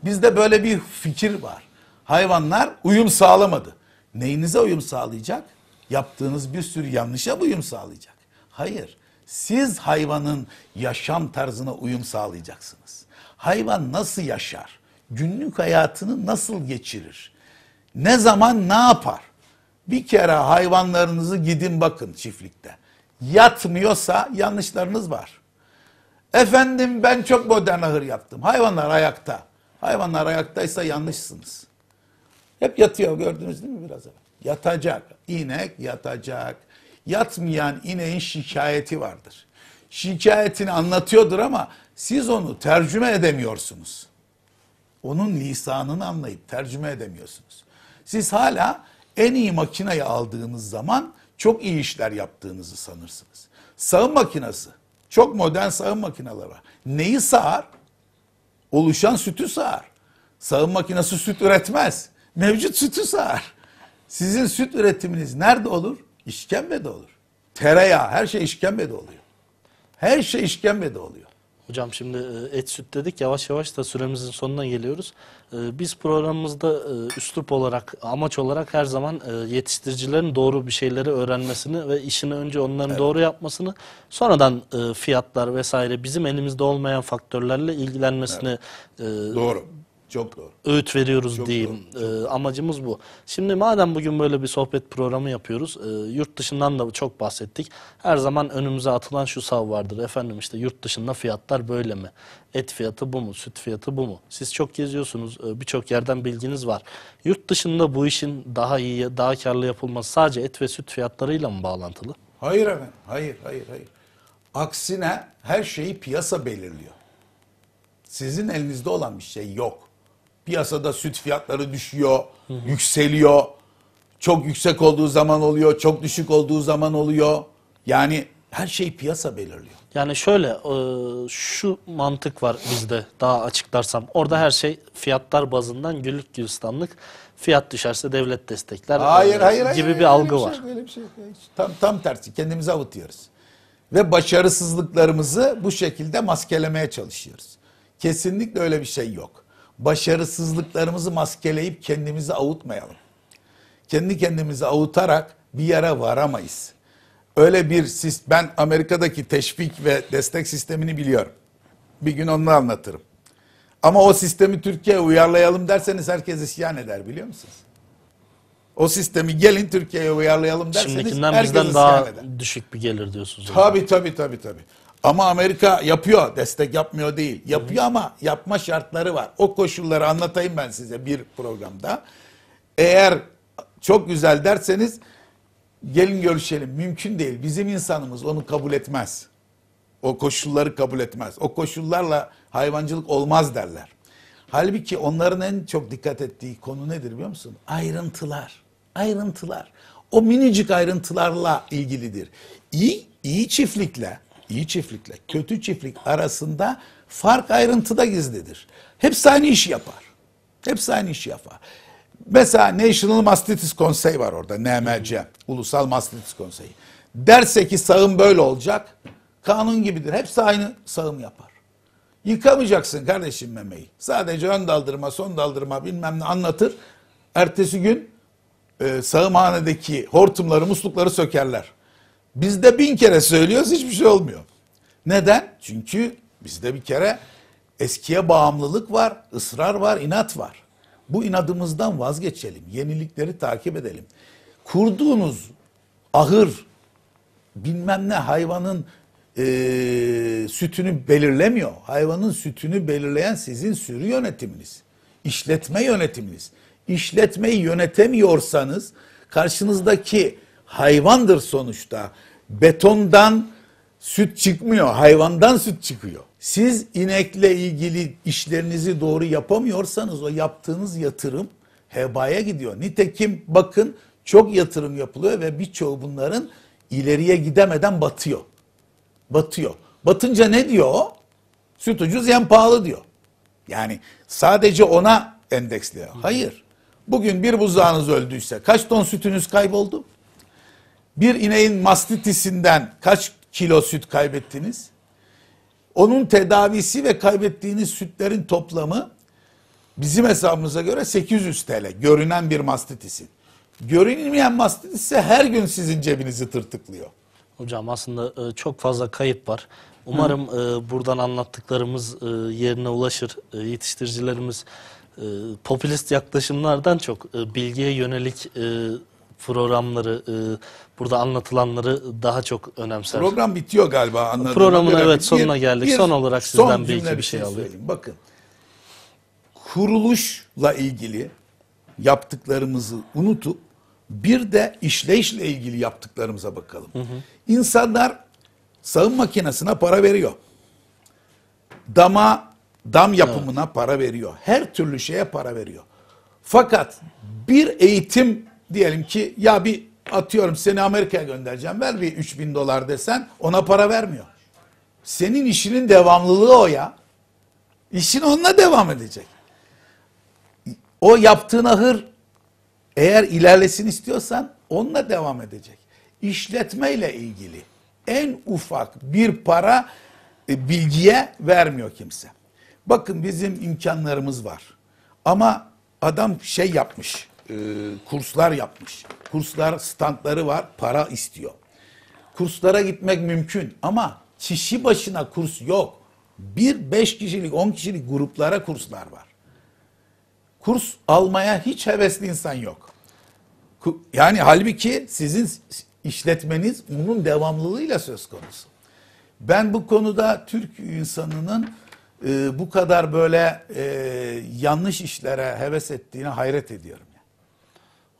Bizde böyle bir fikir var. Hayvanlar uyum sağlamadı. Neyinize uyum sağlayacak? Yaptığınız bir sürü yanlışa uyum sağlayacak. Hayır. Siz hayvanın yaşam tarzına uyum sağlayacaksınız. Hayvan nasıl yaşar? Günlük hayatını nasıl geçirir? Ne zaman ne yapar? Bir kere hayvanlarınızı gidin bakın çiftlikte yatmıyorsa yanlışlarınız var. Efendim ben çok modern ahır yaptım. Hayvanlar ayakta. Hayvanlar ayaktaysa yanlışsınız. Hep yatıyor gördünüz değil mi biraz evvel? Yatacak. İnek yatacak. Yatmayan ineğin şikayeti vardır. Şikayetini anlatıyordur ama siz onu tercüme edemiyorsunuz. Onun lisanını anlayıp tercüme edemiyorsunuz. Siz hala en iyi makineyi aldığınız zaman çok iyi işler yaptığınızı sanırsınız. Sağım makinası çok modern sağım makineleri var. Neyi sağar? Oluşan sütü sağar. Sağım makinesi süt üretmez. Mevcut sütü sağar. Sizin süt üretiminiz nerede olur? İşkembede olur. Tereyağı, her şey işkembede oluyor. Her şey işkembede oluyor. Hocam şimdi e, et süt dedik yavaş yavaş da süremizin sonuna geliyoruz. E, biz programımızda e, üslup olarak amaç olarak her zaman yetiştiricilerin doğru bir şeyleri öğrenmesini ve işini önce onların evet. doğru yapmasını sonradan fiyatlar vesaire bizim elimizde olmayan faktörlerle ilgilenmesini evet. doğru çok doğru. Öğüt veriyoruz Çok diyeyim. Doğru. E, amacımız bu. Şimdi madem bugün böyle bir sohbet programı yapıyoruz. E, yurt dışından da çok bahsettik. Her zaman önümüze atılan şu sav vardır. Efendim işte yurt dışında fiyatlar böyle mi? Et fiyatı bu mu? Süt fiyatı bu mu? Siz çok geziyorsunuz. E, Birçok yerden bilginiz var. Yurt dışında bu işin daha iyi, daha karlı yapılması sadece et ve süt fiyatlarıyla mı bağlantılı? Hayır efendim. Hayır, hayır, hayır. Aksine her şeyi piyasa belirliyor. Sizin elinizde olan bir şey yok. Piyasada süt fiyatları düşüyor, Hı -hı. yükseliyor. Çok yüksek olduğu zaman oluyor, çok düşük olduğu zaman oluyor. Yani her şey piyasa belirliyor. Yani şöyle e, şu mantık var bizde daha açıklarsam. Orada her şey fiyatlar bazından güllük gülistanlık. Fiyat düşerse devlet destekler e, hayır, e, hayır, gibi hayır, bir algı bir şey, var. Öyle bir şey. şey tam, tam tersi kendimizi avutuyoruz. Ve başarısızlıklarımızı bu şekilde maskelemeye çalışıyoruz. Kesinlikle öyle bir şey yok başarısızlıklarımızı maskeleyip kendimizi avutmayalım. Kendi kendimizi avutarak bir yere varamayız. Öyle bir sis ben Amerika'daki teşvik ve destek sistemini biliyorum. Bir gün onu anlatırım. Ama o sistemi Türkiye'ye uyarlayalım derseniz herkes isyan eder biliyor musunuz? O sistemi gelin Türkiye'ye uyarlayalım derseniz Şimdikinden bizden daha düşük bir gelir diyorsunuz. Tabii tabii tabii tabii. Ama Amerika yapıyor, destek yapmıyor değil. Yapıyor ama yapma şartları var. O koşulları anlatayım ben size bir programda. Eğer çok güzel derseniz gelin görüşelim. Mümkün değil. Bizim insanımız onu kabul etmez. O koşulları kabul etmez. O koşullarla hayvancılık olmaz derler. Halbuki onların en çok dikkat ettiği konu nedir biliyor musun? Ayrıntılar. Ayrıntılar. O minicik ayrıntılarla ilgilidir. İyi, iyi çiftlikle iyi çiftlikle kötü çiftlik arasında fark ayrıntıda gizlidir. Hepsi aynı iş yapar. Hepsi aynı iş yapar. Mesela National Mastitis Konsey var orada. NMC. Ulusal Mastitis Konseyi. Derse ki sağım böyle olacak. Kanun gibidir. Hepsi aynı sağım yapar. Yıkamayacaksın kardeşim memeyi. Sadece ön daldırma, son daldırma bilmem ne anlatır. Ertesi gün e, sağımhanedeki hortumları, muslukları sökerler. Biz de bin kere söylüyoruz hiçbir şey olmuyor. Neden? Çünkü bizde bir kere eskiye bağımlılık var, ısrar var, inat var. Bu inadımızdan vazgeçelim, yenilikleri takip edelim. Kurduğunuz ahır bilmem ne hayvanın e, sütünü belirlemiyor. Hayvanın sütünü belirleyen sizin sürü yönetiminiz, işletme yönetiminiz. İşletmeyi yönetemiyorsanız karşınızdaki hayvandır sonuçta. Betondan süt çıkmıyor, hayvandan süt çıkıyor. Siz inekle ilgili işlerinizi doğru yapamıyorsanız o yaptığınız yatırım hebaya gidiyor. Nitekim bakın çok yatırım yapılıyor ve birçoğu bunların ileriye gidemeden batıyor. Batıyor. Batınca ne diyor? Süt ucuz yem pahalı diyor. Yani sadece ona endeksliyor. Hayır. Bugün bir buzdağınız öldüyse kaç ton sütünüz kayboldu? Bir ineğin mastitisinden kaç kilo süt kaybettiniz? Onun tedavisi ve kaybettiğiniz sütlerin toplamı bizim hesabımıza göre 800 TL. Görünen bir mastitisin. Görünmeyen mastitis ise her gün sizin cebinizi tırtıklıyor. Hocam aslında e, çok fazla kayıp var. Umarım Hı. E, buradan anlattıklarımız e, yerine ulaşır. Yetiştiricilerimiz popülist yaklaşımlardan çok bilgiye yönelik programları, e, burada anlatılanları daha çok önemser. Program bitiyor galiba anladığım Programın göre. evet sonuna geldik. Bir, son olarak sizden bir iki bir şey, şey alayım. Söyleyeyim. Bakın, kuruluşla ilgili yaptıklarımızı unutup bir de işleyişle ilgili yaptıklarımıza bakalım. Hı hı. İnsanlar sağım makinesine para veriyor. Dama, dam yapımına evet. para veriyor. Her türlü şeye para veriyor. Fakat bir eğitim diyelim ki ya bir atıyorum seni Amerika'ya göndereceğim ver bir 3000 dolar desen ona para vermiyor. Senin işinin devamlılığı o ya. İşin onunla devam edecek. O yaptığın ahır eğer ilerlesin istiyorsan onunla devam edecek. İşletmeyle ilgili en ufak bir para e, bilgiye vermiyor kimse. Bakın bizim imkanlarımız var. Ama adam şey yapmış e, kurslar yapmış. Kurslar, standları var, para istiyor. Kurslara gitmek mümkün ama kişi başına kurs yok. Bir, beş kişilik, on kişilik gruplara kurslar var. Kurs almaya hiç hevesli insan yok. Yani halbuki sizin işletmeniz onun devamlılığıyla söz konusu. Ben bu konuda Türk insanının e, bu kadar böyle e, yanlış işlere heves ettiğine hayret ediyorum.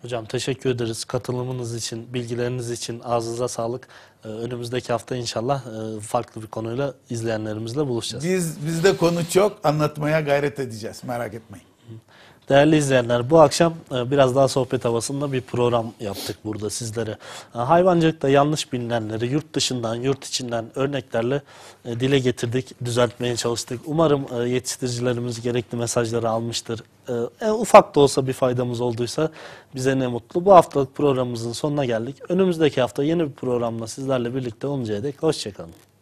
Hocam teşekkür ederiz katılımınız için, bilgileriniz için. Ağzınıza sağlık. Ee, önümüzdeki hafta inşallah e, farklı bir konuyla izleyenlerimizle buluşacağız. Biz bizde konu çok anlatmaya gayret edeceğiz. Merak etmeyin. Hı. Değerli izleyenler bu akşam e, biraz daha sohbet havasında bir program yaptık burada sizlere. E, Hayvancılıkta yanlış bilinenleri yurt dışından, yurt içinden örneklerle e, dile getirdik, düzeltmeye çalıştık. Umarım yetiştiricilerimiz gerekli mesajları almıştır. E, ufak da olsa bir faydamız olduysa bize ne mutlu. Bu haftalık programımızın sonuna geldik. Önümüzdeki hafta yeni bir programla sizlerle birlikte oluncaya dek hoşçakalın.